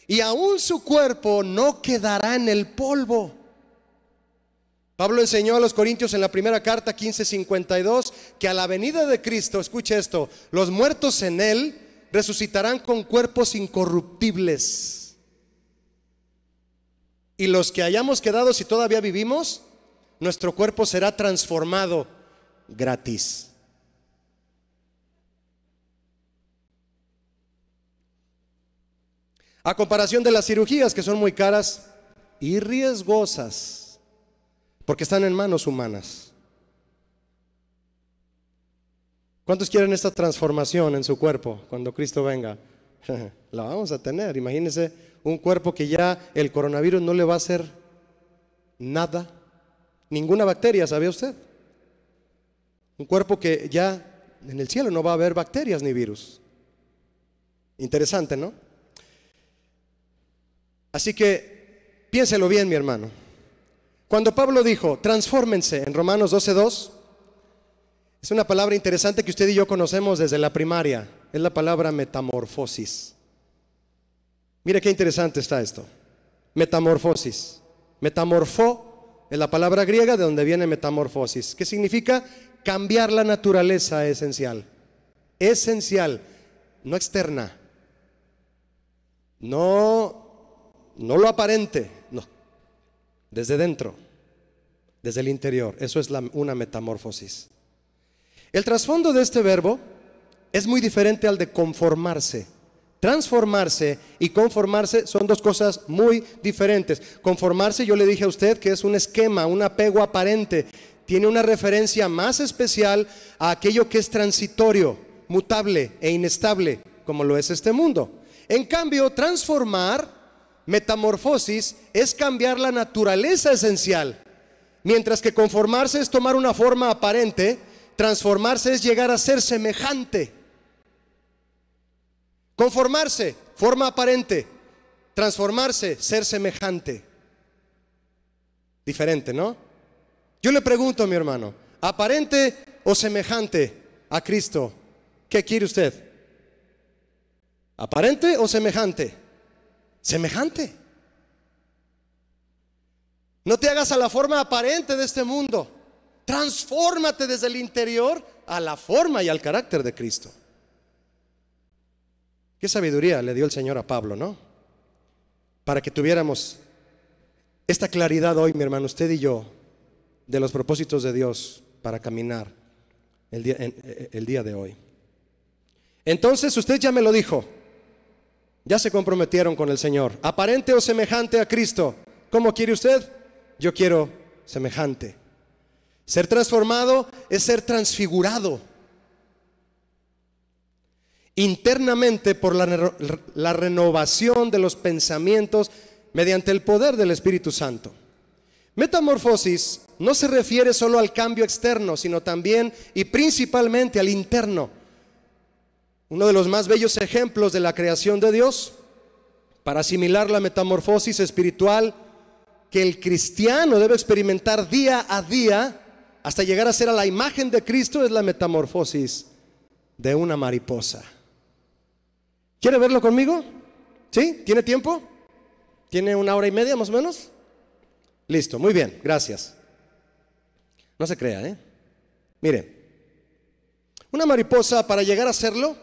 Y aún su cuerpo no quedará en el polvo. Pablo enseñó a los Corintios en la primera carta 15:52 que a la venida de Cristo, escuche esto, los muertos en él resucitarán con cuerpos incorruptibles. Y los que hayamos quedado si todavía vivimos, nuestro cuerpo será transformado gratis. A comparación de las cirugías que son muy caras y riesgosas, porque están en manos humanas. ¿Cuántos quieren esta transformación en su cuerpo cuando Cristo venga? La vamos a tener. Imagínense un cuerpo que ya el coronavirus no le va a hacer nada ninguna bacteria, sabe usted? Un cuerpo que ya en el cielo no va a haber bacterias ni virus. Interesante, ¿no? Así que piénselo bien, mi hermano. Cuando Pablo dijo, transfórmense en Romanos 12.2, es una palabra interesante que usted y yo conocemos desde la primaria, es la palabra metamorfosis. Mire qué interesante está esto. Metamorfosis. metamorfo es la palabra griega de donde viene metamorfosis, que significa cambiar la naturaleza esencial. Esencial, no externa. No, no lo aparente, no. Desde dentro, desde el interior. Eso es una metamorfosis. El trasfondo de este verbo es muy diferente al de conformarse. Transformarse y conformarse son dos cosas muy diferentes. Conformarse, yo le dije a usted que es un esquema, un apego aparente. Tiene una referencia más especial a aquello que es transitorio, mutable e inestable, como lo es este mundo. En cambio, transformar, metamorfosis, es cambiar la naturaleza esencial. Mientras que conformarse es tomar una forma aparente, transformarse es llegar a ser semejante Conformarse, forma aparente. Transformarse, ser semejante. Diferente, ¿no? Yo le pregunto a mi hermano, aparente o semejante a Cristo, ¿qué quiere usted? ¿Aparente o semejante? Semejante. No te hagas a la forma aparente de este mundo. Transfórmate desde el interior a la forma y al carácter de Cristo. Qué sabiduría le dio el Señor a Pablo, ¿no? Para que tuviéramos esta claridad hoy, mi hermano, usted y yo, de los propósitos de Dios para caminar eh, el día, de hoy. Entonces usted ya me lo dijo, ya se comprometieron con el Señor, aparente o semejante a Cristo. ¿Cómo quiere usted? Yo quiero semejante. Ser transformado es ser transfigurado internamente por la, renovación de los pensamientos mediante el poder del Espíritu Santo. Metamorfosis no se refiere solo al cambio externo, sino también y principalmente al interno. Uno de los más bellos ejemplos de la creación de Dios para asimilar la metamorfosis espiritual que el cristiano debe experimentar día a día hasta llegar a ser a la imagen de Cristo es la metamorfosis de una mariposa. ¿Quiere verlo conmigo? ¿Sí? ¿Tiene tiempo? ¿Tiene una hora y media más o menos? Listo, muy bien, gracias. No se crea, ¿eh? Mire, una mariposa para llegar a hacerlo,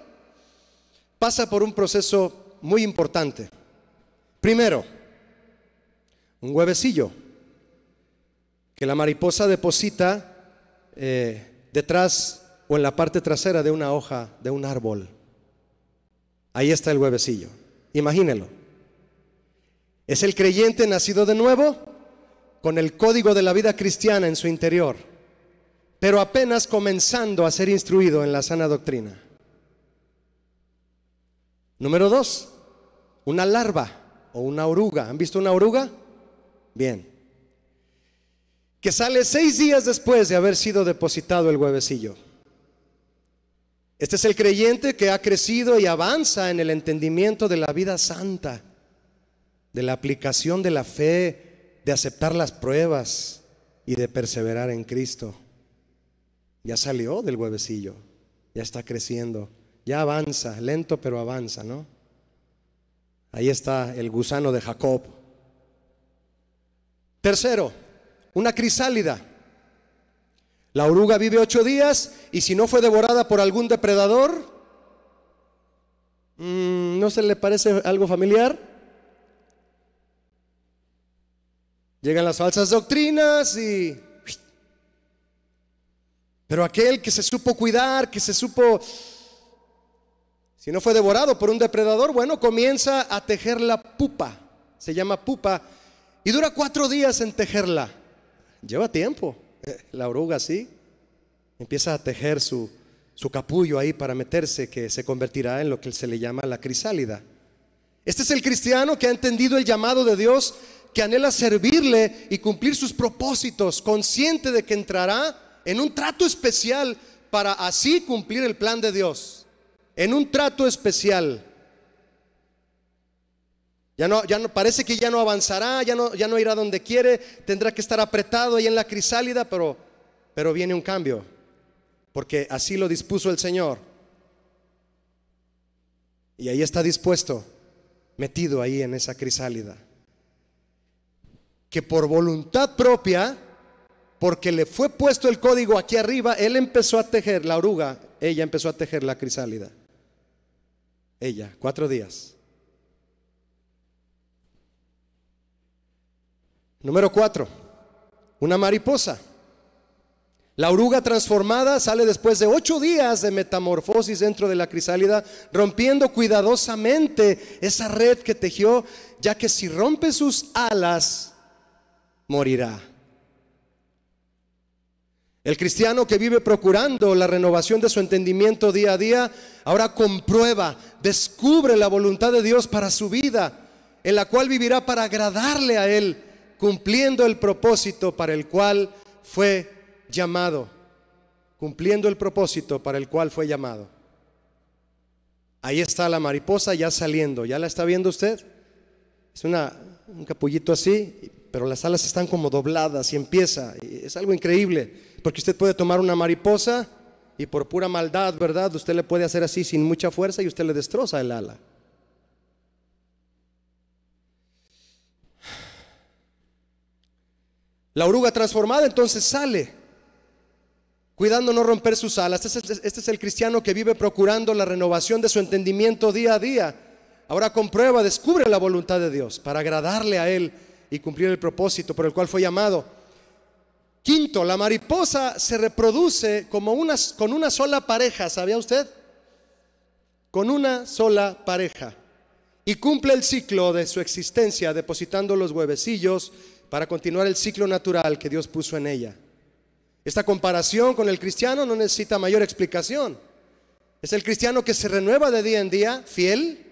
pasa por un proceso muy importante. Primero, un huevecillo que la mariposa deposita eh, detrás o en la parte trasera de una hoja de un árbol. Ahí está el huevecillo. Imagínelo. Es el creyente nacido de nuevo con el código de la vida cristiana en su interior, pero apenas comenzando a ser instruido en la sana doctrina. Número dos, una larva o una oruga. ¿Han visto una oruga? Bien. Que sale seis días después de haber sido depositado el huevecillo. Este es el creyente que ha crecido y avanza en el entendimiento de la vida santa, de la aplicación de la fe, de aceptar las pruebas y de perseverar en Cristo. Ya salió del huevecillo, ya está creciendo, ya avanza, lento pero avanza, ¿no? Ahí está el gusano de Jacob. Tercero, una crisálida. La oruga vive ocho días y si no fue devorada por algún depredador, mm, ¿no se le parece algo familiar? Llegan las falsas doctrinas y... Pero aquel que se supo cuidar, que se supo... Si no fue devorado por un depredador, bueno, comienza a tejer la pupa. Se llama pupa y dura cuatro días en tejerla. Lleva tiempo. la oruga sí empieza a tejer su, su capullo ahí para meterse, que se convertirá en lo que se le llama la crisálida. Este es el cristiano que ha entendido el llamado de Dios, que anhela servirle y cumplir sus propósitos, consciente de que entrará en un trato especial para así cumplir el plan de Dios. En un trato especial. Ya no, ya no, parece que ya no avanzará, ya no, ya no irá donde quiere, tendrá que estar apretado ahí en la crisálida, pero, pero viene un cambio, porque así lo dispuso el Señor. Y ahí está dispuesto, metido ahí en esa crisálida, que por voluntad propia, porque le fue puesto el código aquí arriba, él empezó a tejer la oruga, ella empezó a tejer la crisálida. Ella, cuatro días. Número cuatro, una mariposa. La oruga transformada sale después de ocho días de metamorfosis dentro de la crisálida, rompiendo cuidadosamente esa red que tejió, ya que si rompe sus alas, morirá. El cristiano que vive procurando la renovación de su entendimiento día a día, ahora comprueba, descubre la voluntad de Dios para su vida, en la cual vivirá para agradarle a Él cumpliendo el propósito para el cual fue llamado, cumpliendo el propósito para el cual fue llamado. Ahí está la mariposa ya saliendo, ¿ya la está viendo usted? Es una, un capullito así, pero las alas están como dobladas y empieza. Es algo increíble, porque usted puede tomar una mariposa y por pura maldad, ¿verdad? Usted le puede hacer así sin mucha fuerza y usted le destroza el ala. La oruga transformada entonces sale, cuidando no romper sus alas. Este, este es, el cristiano que vive procurando la renovación de su entendimiento día a día. Ahora comprueba, descubre la voluntad de Dios para agradarle a Él y cumplir el propósito por el cual fue llamado. Quinto, la mariposa se reproduce como con una sola pareja, ¿sabía usted? Con una sola pareja. Y cumple el ciclo de su existencia depositando los huevecillos para continuar el ciclo natural que Dios puso en ella. Esta comparación con el cristiano no necesita mayor explicación. Es el cristiano que se renueva de día en día, fiel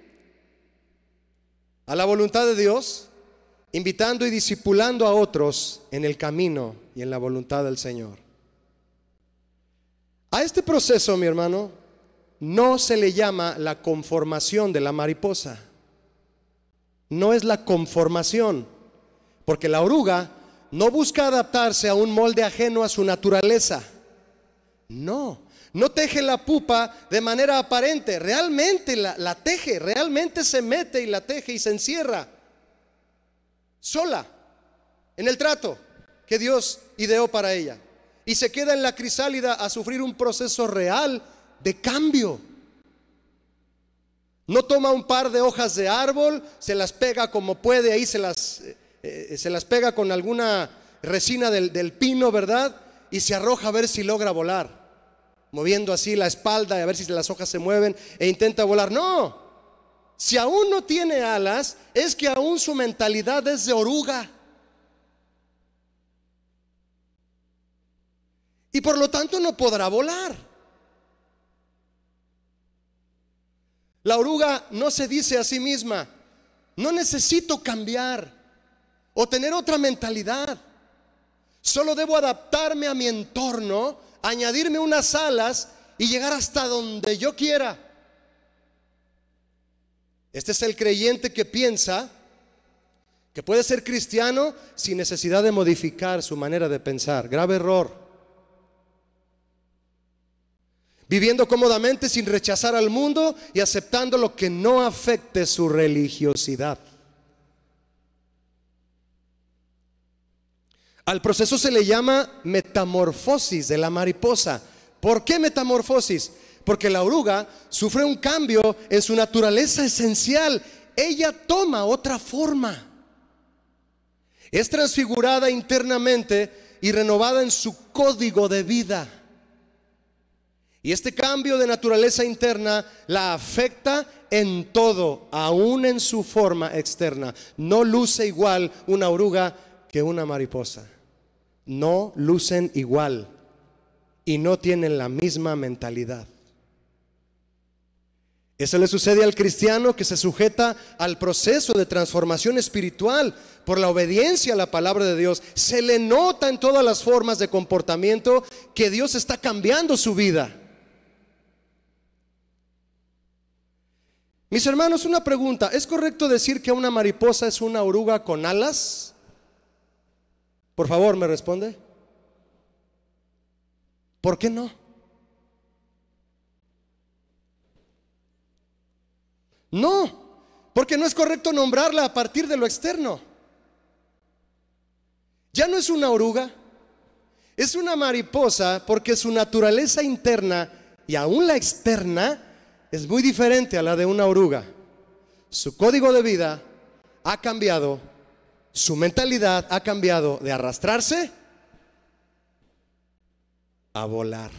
a la voluntad de Dios, invitando y discipulando a otros en el camino y en la voluntad del Señor. A este proceso, mi hermano, no se le llama la conformación de la mariposa. No es la conformación. Porque la oruga no busca adaptarse a un molde ajeno a su naturaleza. No, no teje la pupa de manera aparente, realmente la, teje, realmente se mete y la teje y se encierra sola en el trato que Dios ideó para ella. Y se queda en la crisálida a sufrir un proceso real de cambio. No toma un par de hojas de árbol, se las pega como puede, ahí se las eh, eh, se las pega con alguna resina del, del pino, ¿verdad? Y se arroja a ver si logra volar, moviendo así la espalda, y a ver si las hojas se mueven e intenta volar. No, si aún no tiene alas, es que aún su mentalidad es de oruga. Y por lo tanto no podrá volar. La oruga no se dice a sí misma, no necesito cambiar, o tener otra mentalidad. Solo debo adaptarme a mi entorno, añadirme unas alas y llegar hasta donde yo quiera. Este es el creyente que piensa que puede ser cristiano sin necesidad de modificar su manera de pensar. Grave error. Viviendo cómodamente sin rechazar al mundo y aceptando lo que no afecte su religiosidad. Al proceso se le llama metamorfosis de la mariposa. ¿Por qué metamorfosis? Porque la oruga sufre un cambio en su naturaleza esencial. Ella toma otra forma. Es transfigurada internamente y renovada en su código de vida. Y este cambio de naturaleza interna la afecta en todo, aún en su forma externa. No luce igual una oruga que una mariposa no lucen igual y no tienen la misma mentalidad. Eso le sucede al cristiano que se sujeta al proceso de transformación espiritual por la obediencia a la palabra de Dios. Se le nota en todas las formas de comportamiento que Dios está cambiando su vida. Mis hermanos, una pregunta. ¿Es correcto decir que una mariposa es una oruga con alas? Por favor, me responde. ¿Por qué no? No, porque no es correcto nombrarla a partir de lo externo. Ya no es una oruga, es una mariposa porque su naturaleza interna y aún la externa es muy diferente a la de una oruga. Su código de vida ha cambiado su mentalidad ha cambiado de arrastrarse a volar.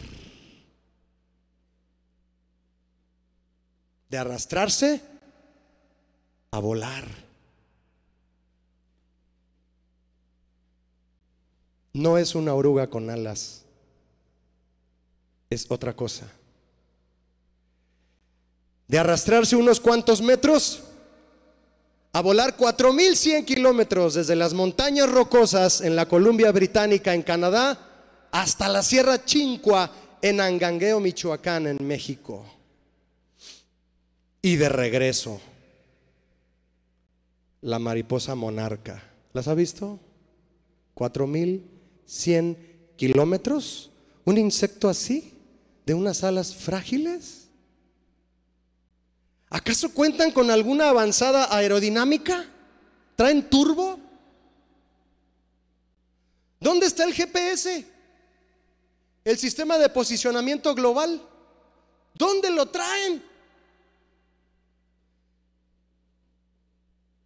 De arrastrarse a volar. No es una oruga con alas, es otra cosa. De arrastrarse unos cuantos metros a volar 4.100 kilómetros desde las montañas rocosas en la Columbia Británica, en Canadá, hasta la Sierra Chincua, en Angangueo, Michoacán, en México. Y de regreso, la mariposa monarca. ¿Las ha visto? 4.100 kilómetros. Un insecto así, de unas alas frágiles. ¿Acaso cuentan con alguna avanzada aerodinámica? ¿Traen turbo? ¿Dónde está el GPS? El sistema de posicionamiento global. ¿Dónde lo traen?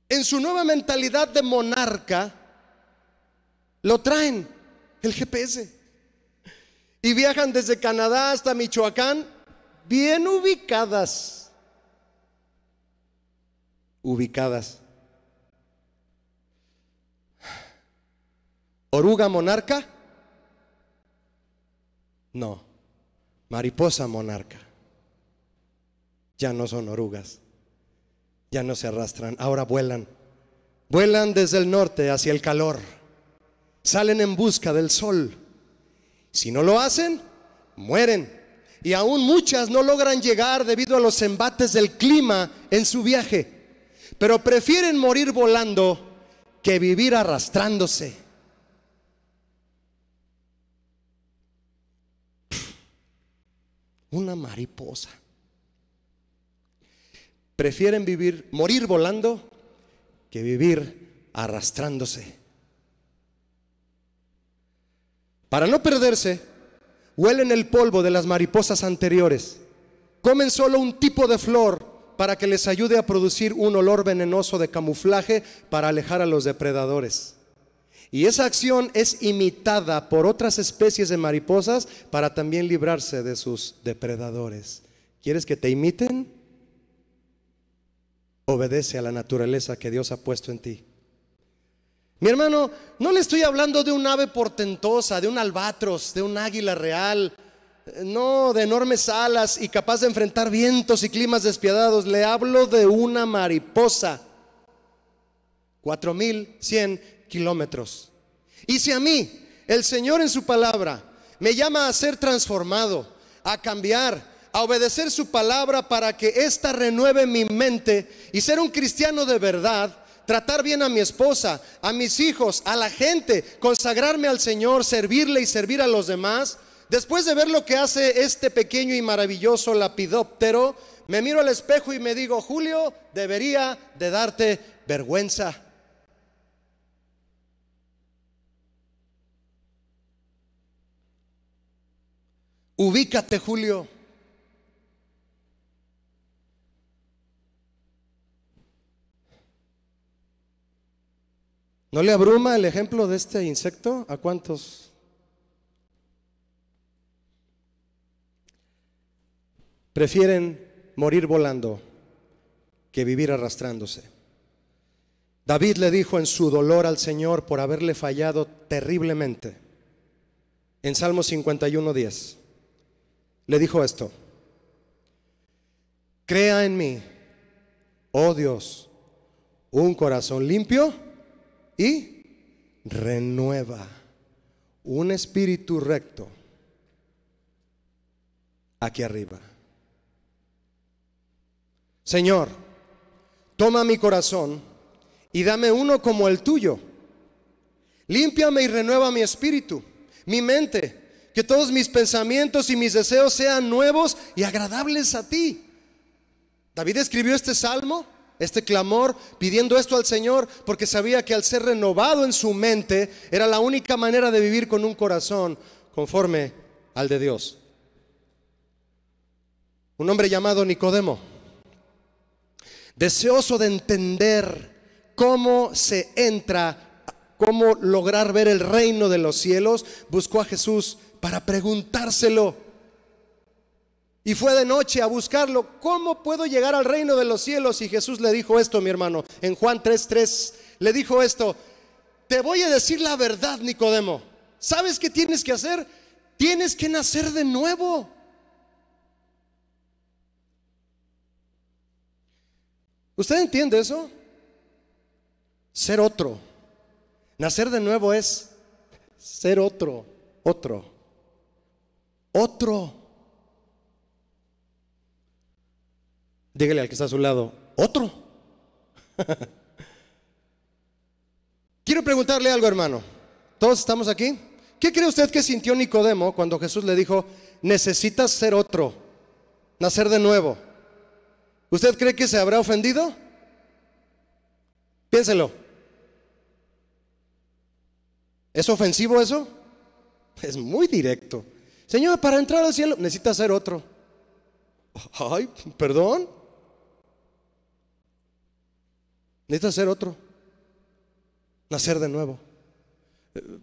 En su nueva mentalidad de monarca, lo traen el GPS. Y viajan desde Canadá hasta Michoacán bien ubicadas ubicadas. ¿Oruga monarca? No, mariposa monarca. Ya no son orugas, ya no se arrastran, ahora vuelan. Vuelan desde el norte hacia el calor, salen en busca del sol. Si no lo hacen, mueren. Y aún muchas no logran llegar debido a los embates del clima en su viaje. Pero prefieren morir volando que vivir arrastrándose. Una mariposa. Prefieren vivir, morir volando que vivir arrastrándose. Para no perderse, huelen el polvo de las mariposas anteriores. Comen solo un tipo de flor para que les ayude a producir un olor venenoso de camuflaje para alejar a los depredadores. Y esa acción es imitada por otras especies de mariposas para también librarse de sus depredadores. ¿Quieres que te imiten? Obedece a la naturaleza que Dios ha puesto en ti. Mi hermano, no le estoy hablando de un ave portentosa, de un albatros, de un águila real, no de enormes alas y capaz de enfrentar vientos y climas despiadados. Le hablo de una mariposa. 4.100 kilómetros. Y si a mí, el Señor en su palabra, me llama a ser transformado, a cambiar, a obedecer su palabra para que ésta renueve mi mente y ser un cristiano de verdad, tratar bien a mi esposa, a mis hijos, a la gente, consagrarme al Señor, servirle y servir a los demás, Después de ver lo que hace este pequeño y maravilloso lapidóptero, me miro al espejo y me digo, Julio, debería de darte vergüenza. Ubícate, Julio. ¿No le abruma el ejemplo de este insecto? ¿A cuántos Prefieren morir volando que vivir arrastrándose. David le dijo en su dolor al Señor por haberle fallado terriblemente. En Salmo 51.10 le dijo esto. Crea en mí, oh Dios, un corazón limpio y renueva un espíritu recto aquí arriba. Señor, toma mi corazón y dame uno como el tuyo. Límpiame y renueva mi espíritu, mi mente, que todos mis pensamientos y mis deseos sean nuevos y agradables a ti. David escribió este salmo, este clamor, pidiendo esto al Señor, porque sabía que al ser renovado en su mente era la única manera de vivir con un corazón conforme al de Dios. Un hombre llamado Nicodemo deseoso de entender cómo se entra, cómo lograr ver el reino de los cielos, buscó a Jesús para preguntárselo. Y fue de noche a buscarlo. ¿Cómo puedo llegar al reino de los cielos? Y Jesús le dijo esto, mi hermano, en Juan 3:3, le dijo esto, te voy a decir la verdad, Nicodemo. ¿Sabes qué tienes que hacer? Tienes que nacer de nuevo. ¿Usted entiende eso? Ser otro. Nacer de nuevo es ser otro, otro, otro. Dígale al que está a su lado, otro. Quiero preguntarle algo, hermano. ¿Todos estamos aquí? ¿Qué cree usted que sintió Nicodemo cuando Jesús le dijo, necesitas ser otro, nacer de nuevo? ¿Usted cree que se habrá ofendido? Piénselo. ¿Es ofensivo eso? Es muy directo. Señor, para entrar al cielo necesita hacer otro. Ay, perdón. Necesita hacer otro. Nacer de nuevo.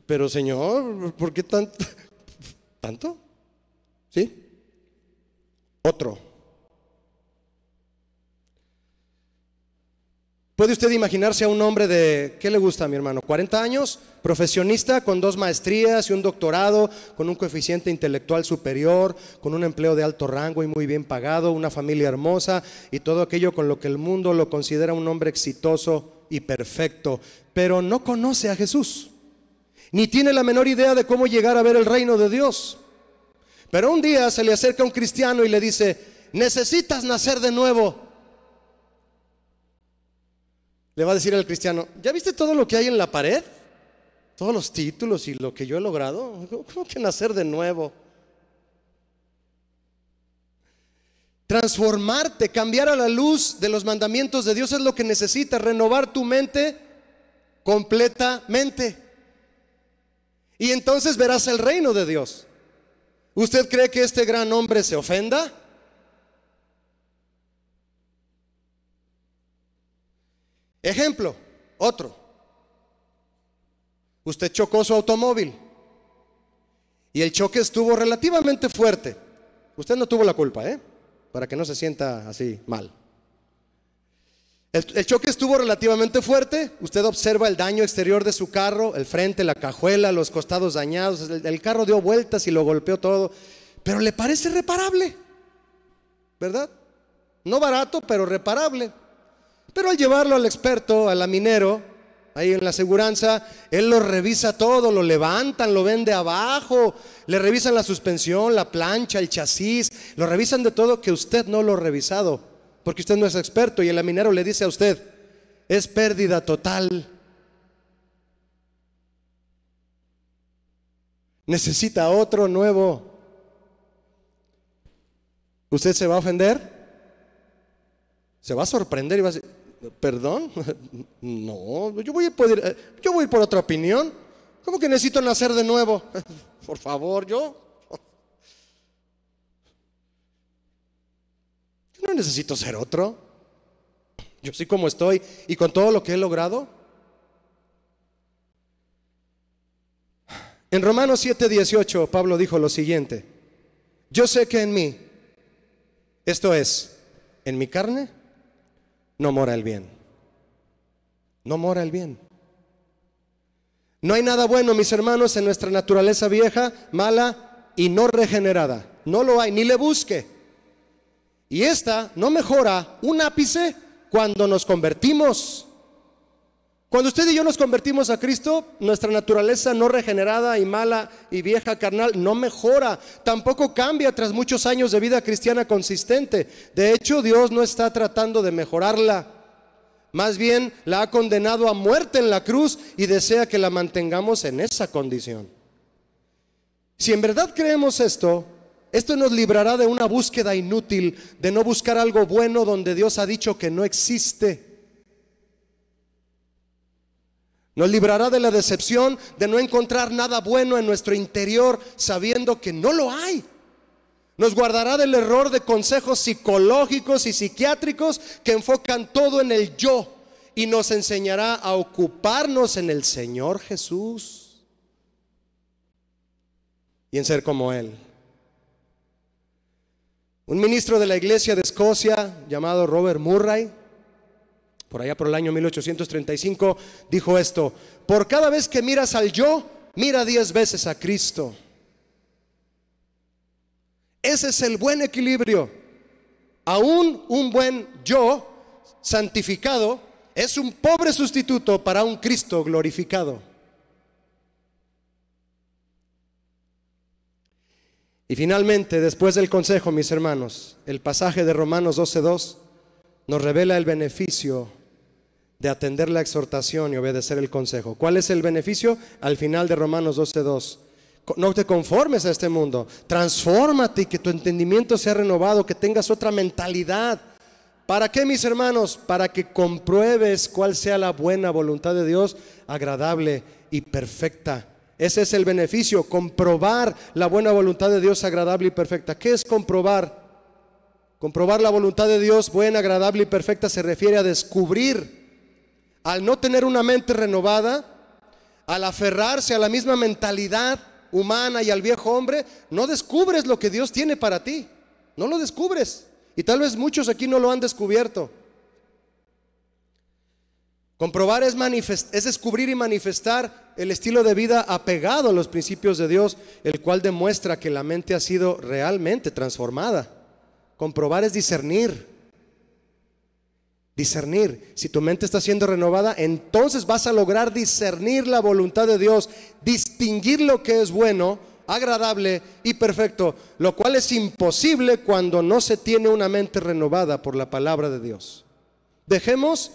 Pero Señor, ¿por qué tanto? ¿Tanto? ¿Sí? Otro. ¿Puede usted imaginarse a un hombre de, ¿qué le gusta a mi hermano? ¿40 años? Profesionista con dos maestrías y un doctorado, con un coeficiente intelectual superior, con un empleo de alto rango y muy bien pagado, una familia hermosa y todo aquello con lo que el mundo lo considera un hombre exitoso y perfecto, pero no conoce a Jesús, ni tiene la menor idea de cómo llegar a ver el reino de Dios. Pero un día se le acerca un cristiano y le dice, necesitas nacer de nuevo le va a decir al cristiano, ¿ya viste todo lo que hay en la pared? Todos los títulos y lo que yo he logrado. ¿Cómo que nacer de nuevo? Transformarte, cambiar a la luz de los mandamientos de Dios es lo que necesitas, renovar tu mente completamente. Y entonces verás el reino de Dios. ¿Usted cree que este gran hombre se ofenda? Ejemplo, otro. Usted chocó su automóvil y el choque estuvo relativamente fuerte. Usted no tuvo la culpa, ¿eh? Para que no se sienta así mal. El, choque estuvo relativamente fuerte. Usted observa el daño exterior de su carro, el frente, la cajuela, los costados dañados. el carro dio vueltas y lo golpeó todo. Pero le parece reparable, ¿verdad? No barato, pero reparable. Pero al llevarlo al experto, al minero, ahí en la aseguranza, él lo revisa todo, lo levantan, lo vende abajo, le revisan la suspensión, la plancha, el chasis, lo revisan de todo que usted no lo ha revisado, porque usted no es experto y el minero le dice a usted, es pérdida total. Necesita otro nuevo. ¿Usted se va a ofender? ¿Se va a sorprender y va a ¿Perdón? No, yo voy a poder, eh, yo voy por otra opinión. ¿Cómo que necesito nacer de nuevo? Por favor, yo. no necesito ser otro. Yo soy como estoy y con todo lo que he logrado. En Romanos 7, 18, Pablo dijo lo siguiente. Yo sé que en mí, esto es, en mi carne, no mora el bien. No mora el bien. No hay nada bueno, mis hermanos, en nuestra naturaleza vieja, mala y no regenerada. No lo hay, ni le busque. Y esta no mejora un ápice cuando nos convertimos. Cuando usted y yo nos convertimos a Cristo, nuestra naturaleza no regenerada y mala y vieja carnal no mejora, tampoco cambia tras muchos años de vida cristiana consistente. De hecho, Dios no está tratando de mejorarla. Más bien la ha condenado a muerte en la cruz y desea que la mantengamos en esa condición. Si en verdad creemos esto, esto nos librará de una búsqueda inútil, de no buscar algo bueno donde Dios ha dicho que no existe. Nos librará de la decepción de no encontrar nada bueno en nuestro interior sabiendo que no lo hay. Nos guardará del error de consejos psicológicos y psiquiátricos que enfocan todo en el yo y nos enseñará a ocuparnos en el Señor Jesús y en ser como Él. Un ministro de la iglesia de Escocia llamado Robert Murray por allá por el año 1835, dijo esto, por cada vez que miras al yo, mira diez veces a Cristo. Ese es el buen equilibrio. Aún un buen yo santificado es un pobre sustituto para un Cristo glorificado. Y finalmente, después del consejo, mis hermanos, el pasaje de Romanos 12.2 nos revela el beneficio de atender la exhortación y obedecer el consejo. ¿Cuál es el beneficio? Al final de Romanos 12.2. No te conformes a este mundo. Transfórmate y que tu entendimiento sea renovado, que tengas otra mentalidad. ¿Para qué, mis hermanos? Para que compruebes cuál sea la buena voluntad de Dios, agradable y perfecta. Ese es el beneficio, comprobar la buena voluntad de Dios agradable y perfecta. ¿Qué es comprobar? Comprobar la voluntad de Dios buena, agradable y perfecta se refiere a descubrir al no tener una mente renovada, al aferrarse a la misma mentalidad humana y al viejo hombre, no descubres lo que Dios tiene para ti. No lo descubres. Y tal vez muchos aquí no lo han descubierto. Comprobar es, es descubrir y manifestar el estilo de vida apegado a los principios de Dios, el cual demuestra que la mente ha sido realmente transformada. Comprobar es discernir. Discernir. Si tu mente está siendo renovada, entonces vas a lograr discernir la voluntad de Dios, distinguir lo que es bueno, agradable y perfecto, lo cual es imposible cuando no se tiene una mente renovada por la palabra de Dios. Dejemos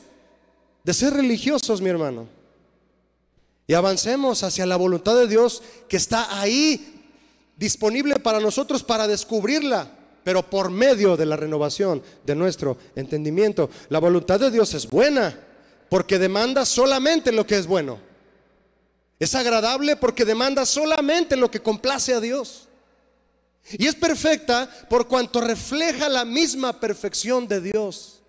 de ser religiosos, mi hermano, y avancemos hacia la voluntad de Dios que está ahí disponible para nosotros para descubrirla pero por medio de la renovación de nuestro entendimiento. La voluntad de Dios es buena porque demanda solamente lo que es bueno. Es agradable porque demanda solamente lo que complace a Dios. Y es perfecta por cuanto refleja la misma perfección de Dios.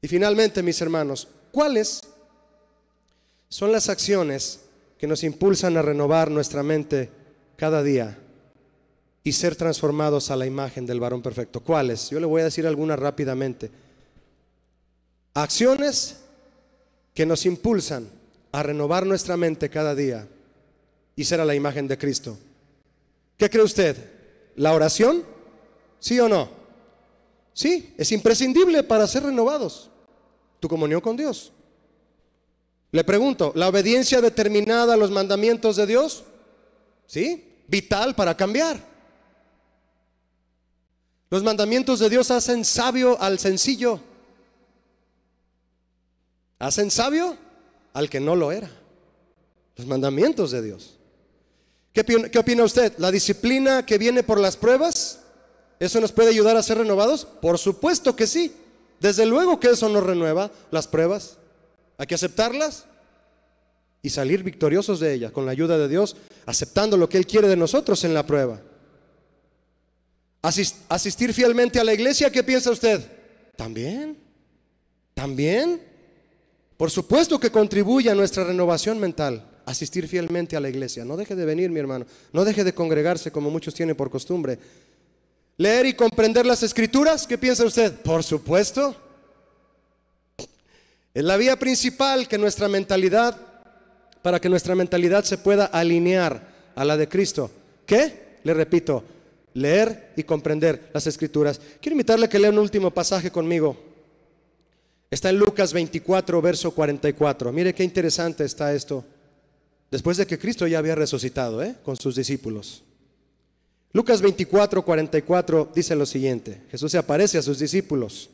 Y finalmente, mis hermanos, ¿cuáles son las acciones que nos impulsan a renovar nuestra mente cada día? y ser transformados a la imagen del varón perfecto. ¿Cuáles? Yo le voy a decir algunas rápidamente. Acciones que nos impulsan a renovar nuestra mente cada día y ser a la imagen de Cristo. ¿Qué cree usted? ¿La oración? ¿Sí o no? Sí, es imprescindible para ser renovados. Tu comunión con Dios. Le pregunto, ¿la obediencia determinada a los mandamientos de Dios? ¿Sí? Vital para cambiar. Los mandamientos de Dios hacen sabio al sencillo. Hacen sabio al que no lo era. Los mandamientos de Dios. ¿Qué, opina usted? ¿La disciplina que viene por las pruebas? ¿Eso nos puede ayudar a ser renovados? Por supuesto que sí. Desde luego que eso nos renueva las pruebas. Hay que aceptarlas y salir victoriosos de ellas con la ayuda de Dios, aceptando lo que Él quiere de nosotros en la prueba asistir fielmente a la iglesia, ¿qué piensa usted? También, también. Por supuesto que contribuye a nuestra renovación mental, asistir fielmente a la iglesia. No deje de venir, mi hermano, no deje de congregarse como muchos tienen por costumbre. Leer y comprender las escrituras, ¿qué piensa usted? Por supuesto. Es la vía principal que nuestra mentalidad, para que nuestra mentalidad se pueda alinear a la de Cristo. ¿Qué? Le repito, leer y comprender las escrituras. Quiero invitarle a que lea un último pasaje conmigo. Está en Lucas 24, verso 44. Mire qué interesante está esto. Después de que Cristo ya había resucitado ¿eh? con sus discípulos. Lucas 24, 44 dice lo siguiente. Jesús se aparece a sus discípulos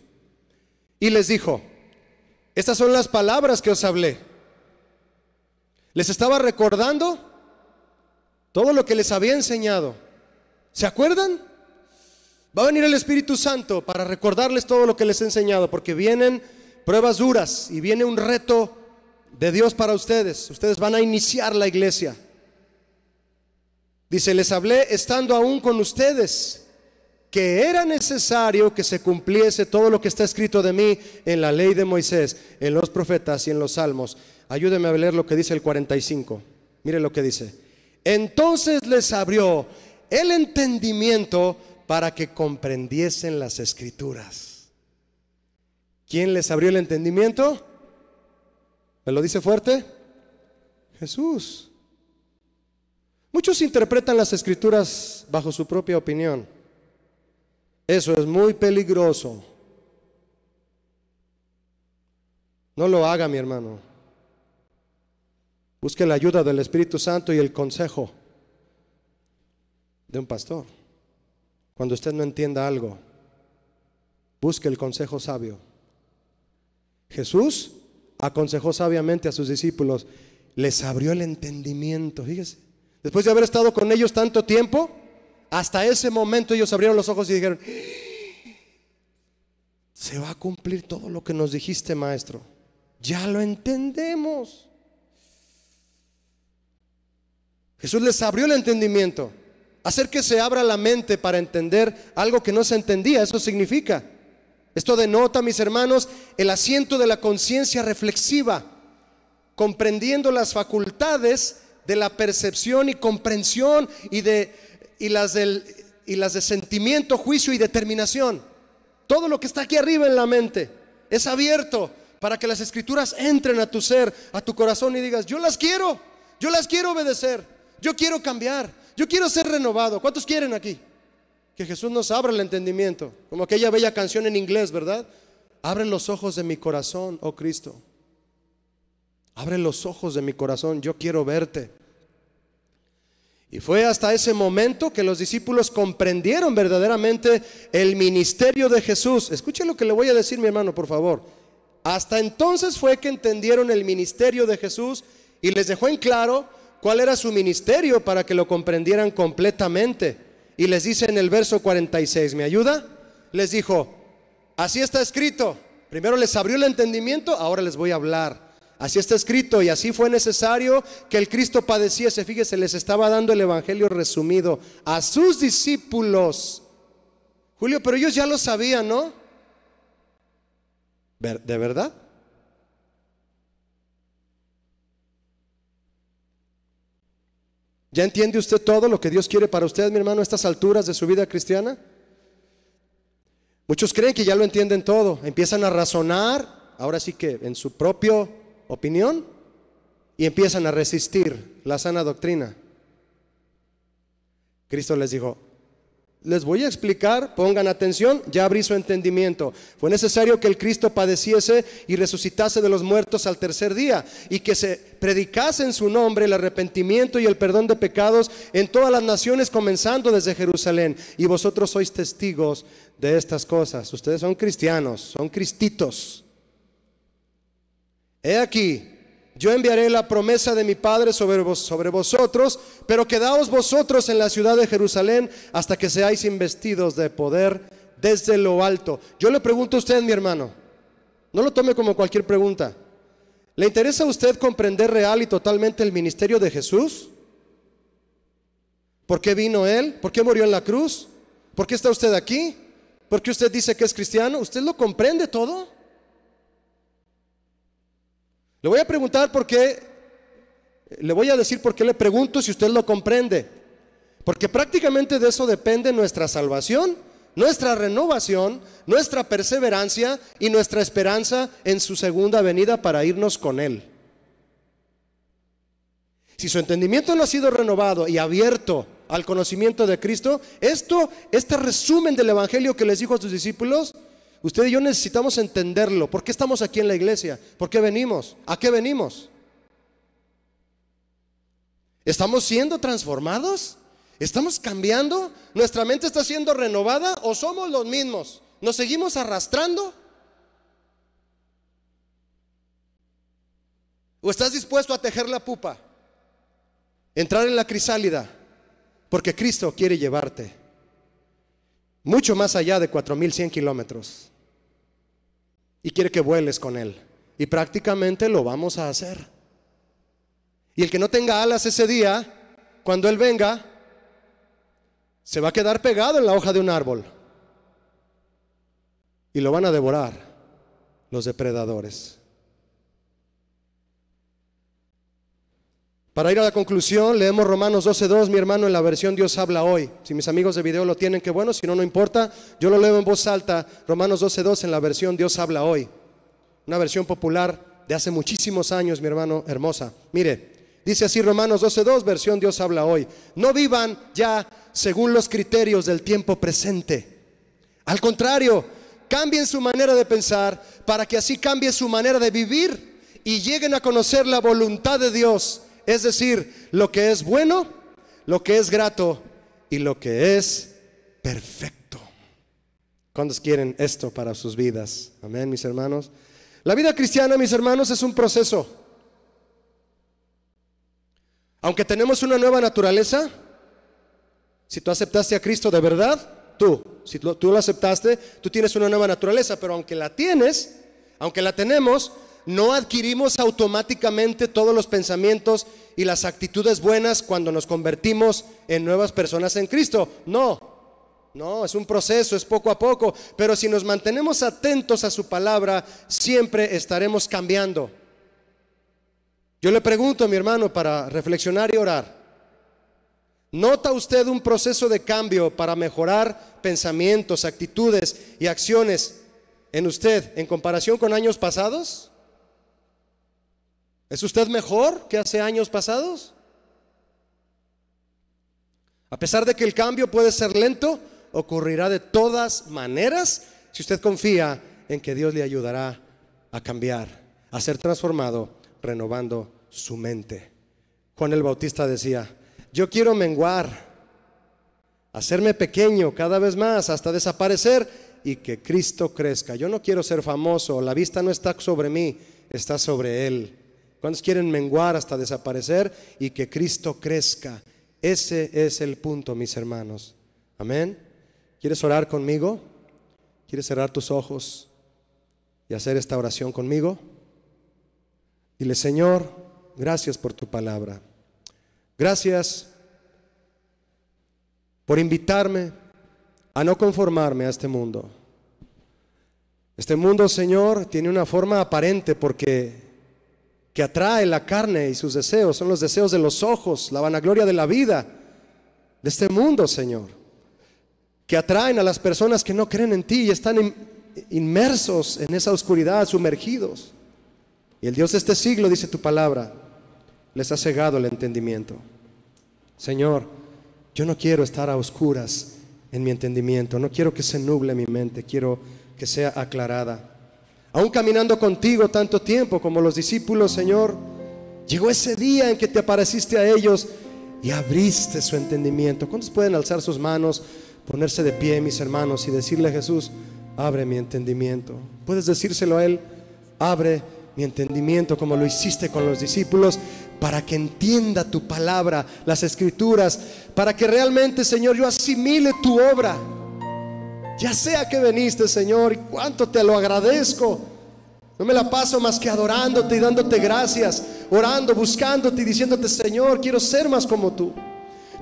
y les dijo, estas son las palabras que os hablé. Les estaba recordando todo lo que les había enseñado ¿Se acuerdan? Va a venir el Espíritu Santo para recordarles todo lo que les he enseñado, porque vienen pruebas duras y viene un reto de Dios para ustedes. Ustedes van a iniciar la iglesia. Dice, les hablé estando aún con ustedes que era necesario que se cumpliese todo lo que está escrito de mí en la ley de Moisés, en los profetas y en los salmos. Ayúdeme a leer lo que dice el 45. Mire lo que dice. Entonces les abrió el entendimiento para que comprendiesen las escrituras. ¿Quién les abrió el entendimiento? ¿Me lo dice fuerte? Jesús. Muchos interpretan las escrituras bajo su propia opinión. Eso es muy peligroso. No lo haga, mi hermano. Busque la ayuda del Espíritu Santo y el consejo de un pastor. Cuando usted no entienda algo, busque el consejo sabio. Jesús aconsejó sabiamente a sus discípulos, les abrió el entendimiento, fíjese. Después de haber estado con ellos tanto tiempo, hasta ese momento ellos abrieron los ojos y dijeron, se va a cumplir todo lo que nos dijiste, maestro. Ya lo entendemos. Jesús les abrió el entendimiento. Hacer que se abra la mente para entender algo que no se entendía, eso significa. Esto denota, mis hermanos, el asiento de la conciencia reflexiva, comprendiendo las facultades de la percepción y comprensión y, de, y, las, del, y las de sentimiento, juicio y determinación. Todo lo que está aquí arriba en la mente es abierto para que las escrituras entren a tu ser, a tu corazón y digas, yo las quiero, yo las quiero obedecer, yo quiero cambiar, yo quiero ser renovado. ¿Cuántos quieren aquí? Que Jesús nos abra el entendimiento. Como aquella bella canción en inglés, ¿verdad? Abre los ojos de mi corazón, oh Cristo. Abre los ojos de mi corazón, yo quiero verte. Y fue hasta ese momento que los discípulos comprendieron verdaderamente el ministerio de Jesús. Escuchen lo que le voy a decir, mi hermano, por favor. Hasta entonces fue que entendieron el ministerio de Jesús y les dejó en claro cuál era su ministerio para que lo comprendieran completamente. Y les dice en el verso 46, ¿me ayuda? Les dijo, así está escrito. Primero les abrió el entendimiento, ahora les voy a hablar. Así está escrito y así fue necesario que el Cristo padeciese. Fíjese, les estaba dando el Evangelio resumido a sus discípulos. Julio, pero ellos ya lo sabían, ¿no? ¿De verdad? ¿Ya entiende usted todo lo que Dios quiere para usted, mi hermano, a estas alturas de su vida cristiana? Muchos creen que ya lo entienden todo, empiezan a razonar, ahora sí que en su propia opinión, y empiezan a resistir la sana doctrina. Cristo les dijo, les voy a explicar, pongan atención, ya abrí su entendimiento. Fue necesario que el Cristo padeciese y resucitase de los muertos al tercer día y que se predicase en su nombre el arrepentimiento y el perdón de pecados en todas las naciones, comenzando desde Jerusalén. Y vosotros sois testigos de estas cosas. Ustedes son cristianos, son cristitos. He aquí, yo enviaré la promesa de mi Padre sobre, vosotros, pero quedaos vosotros en la ciudad de Jerusalén hasta que seáis investidos de poder desde lo alto. Yo le pregunto a usted, mi hermano, no lo tome como cualquier pregunta. ¿Le interesa a usted comprender real y totalmente el ministerio de Jesús? ¿Por qué vino Él? ¿Por qué murió en la cruz? ¿Por qué está usted aquí? ¿Por qué usted dice que es cristiano? ¿Usted lo comprende todo? Le voy a preguntar por qué, le voy a decir por qué le pregunto si usted lo comprende. Porque prácticamente de eso depende nuestra salvación, nuestra renovación, nuestra perseverancia y nuestra esperanza en su segunda venida para irnos con Él. Si su entendimiento no ha sido renovado y abierto al conocimiento de Cristo, esto, este resumen del Evangelio que les dijo a sus discípulos, Usted y yo necesitamos entenderlo. ¿Por qué estamos aquí en la iglesia? ¿Por qué venimos? ¿A qué venimos? ¿Estamos siendo transformados? ¿Estamos cambiando? ¿Nuestra mente está siendo renovada o somos los mismos? ¿Nos seguimos arrastrando? ¿O estás dispuesto a tejer la pupa? Entrar en la crisálida, porque Cristo quiere llevarte mucho más allá de 4.100 kilómetros. Y quiere que vueles con Él. Y prácticamente lo vamos a hacer. Y el que no tenga alas ese día, cuando Él venga, se va a quedar pegado en la hoja de un árbol. Y lo van a devorar los depredadores. Para ir a la conclusión, leemos Romanos 12.2, mi hermano, en la versión Dios habla hoy. Si mis amigos de video lo tienen, qué bueno, si no, no importa. Yo lo leo en voz alta, Romanos 12.2 en la versión Dios habla hoy. Una versión popular de hace muchísimos años, mi hermano, hermosa. Mire, dice así Romanos 12.2, versión Dios habla hoy. No vivan ya según los criterios del tiempo presente. Al contrario, cambien su manera de pensar para que así cambie su manera de vivir y lleguen a conocer la voluntad de Dios es decir, lo que es bueno, lo que es grato y lo que es perfecto. ¿Cuántos quieren esto para sus vidas? Amén, mis hermanos. La vida cristiana, mis hermanos, es un proceso. Aunque tenemos una nueva naturaleza, si tú aceptaste a Cristo de verdad, tú, si tú lo aceptaste, tú tienes una nueva naturaleza, pero aunque la tienes, aunque la tenemos, no adquirimos automáticamente todos los pensamientos y las actitudes buenas cuando nos convertimos en nuevas personas en Cristo. No, no, es un proceso, es poco a poco. Pero si nos mantenemos atentos a su palabra, siempre estaremos cambiando. Yo le pregunto a mi hermano para reflexionar y orar. ¿Nota usted un proceso de cambio para mejorar pensamientos, actitudes y acciones en usted en comparación con años pasados? ¿Es usted mejor que hace años pasados? A pesar de que el cambio puede ser lento, ocurrirá de todas maneras si usted confía en que Dios le ayudará a cambiar, a ser transformado, renovando su mente. Juan el Bautista decía, yo quiero menguar, hacerme pequeño cada vez más hasta desaparecer y que Cristo crezca. Yo no quiero ser famoso, la vista no está sobre mí, está sobre Él. ¿Cuántos quieren menguar hasta desaparecer y que Cristo crezca? Ese es el punto, mis hermanos. Amén. ¿Quieres orar conmigo? ¿Quieres cerrar tus ojos y hacer esta oración conmigo? Dile, Señor, gracias por tu palabra. Gracias por invitarme a no conformarme a este mundo. Este mundo, Señor, tiene una forma aparente porque que atrae la carne y sus deseos, son los deseos de los ojos, la vanagloria de la vida, de este mundo, Señor, que atraen a las personas que no creen en ti y están inmersos en esa oscuridad, sumergidos. Y el Dios de este siglo, dice tu palabra, les ha cegado el entendimiento. Señor, yo no quiero estar a oscuras en mi entendimiento, no quiero que se nuble mi mente, quiero que sea aclarada aún caminando contigo tanto tiempo como los discípulos, Señor, llegó ese día en que te apareciste a ellos y abriste su entendimiento. ¿Cuántos pueden alzar sus manos, ponerse de pie, mis hermanos, y decirle a Jesús, abre mi entendimiento? Puedes decírselo a Él, abre mi entendimiento como lo hiciste con los discípulos, para que entienda tu palabra, las escrituras, para que realmente, Señor, yo asimile tu obra ya sea que viniste, Señor, y cuánto te lo agradezco. No me la paso más que adorándote y dándote gracias, orando, buscándote y diciéndote, Señor, quiero ser más como tú.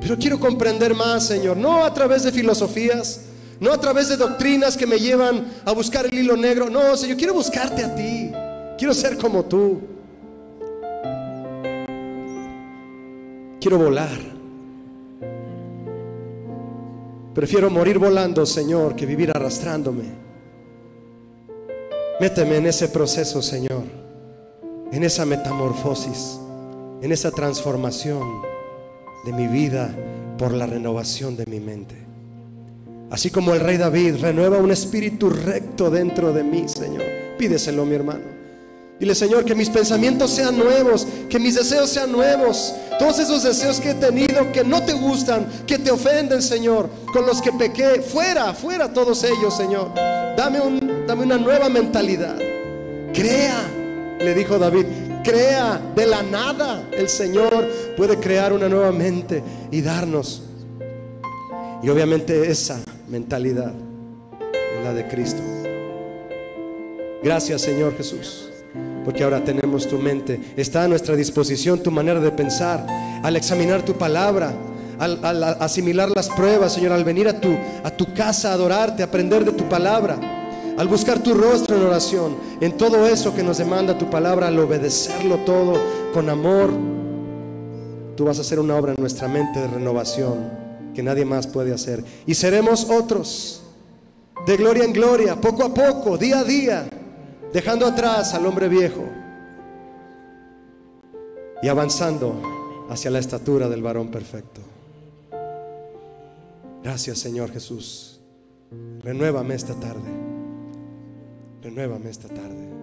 Pero quiero comprender más, Señor, no a través de filosofías, no a través de doctrinas que me llevan a buscar el hilo negro. No, Señor, quiero buscarte a ti. Quiero ser como tú. Quiero volar. Prefiero morir volando, Señor, que vivir arrastrándome. Méteme en ese proceso, Señor, en esa metamorfosis, en esa transformación de mi vida por la renovación de mi mente. Así como el rey David renueva un espíritu recto dentro de mí, Señor. Pídeselo, mi hermano. Dile, Señor, que mis pensamientos sean nuevos, que mis deseos sean nuevos. Todos esos deseos que he tenido, que no te gustan, que te ofenden, Señor, con los que pequé, fuera, fuera todos ellos, Señor. Dame, un, dame una nueva mentalidad. Crea, le dijo David, crea de la nada. El Señor puede crear una nueva mente y darnos. Y obviamente esa mentalidad es la de Cristo. Gracias, Señor Jesús porque ahora tenemos tu mente. Está a nuestra disposición tu manera de pensar, al examinar tu palabra, al, asimilar las pruebas, Señor, al venir a tu, a tu casa a adorarte, a aprender de tu palabra, al buscar tu rostro en oración, en todo eso que nos demanda tu palabra, al obedecerlo todo con amor. Tú vas a hacer una obra en nuestra mente de renovación que nadie más puede hacer. Y seremos otros, de gloria en gloria, poco a poco, día a día dejando atrás al hombre viejo y avanzando hacia la estatura del varón perfecto. Gracias Señor Jesús. Renuévame esta tarde. Renuévame esta tarde.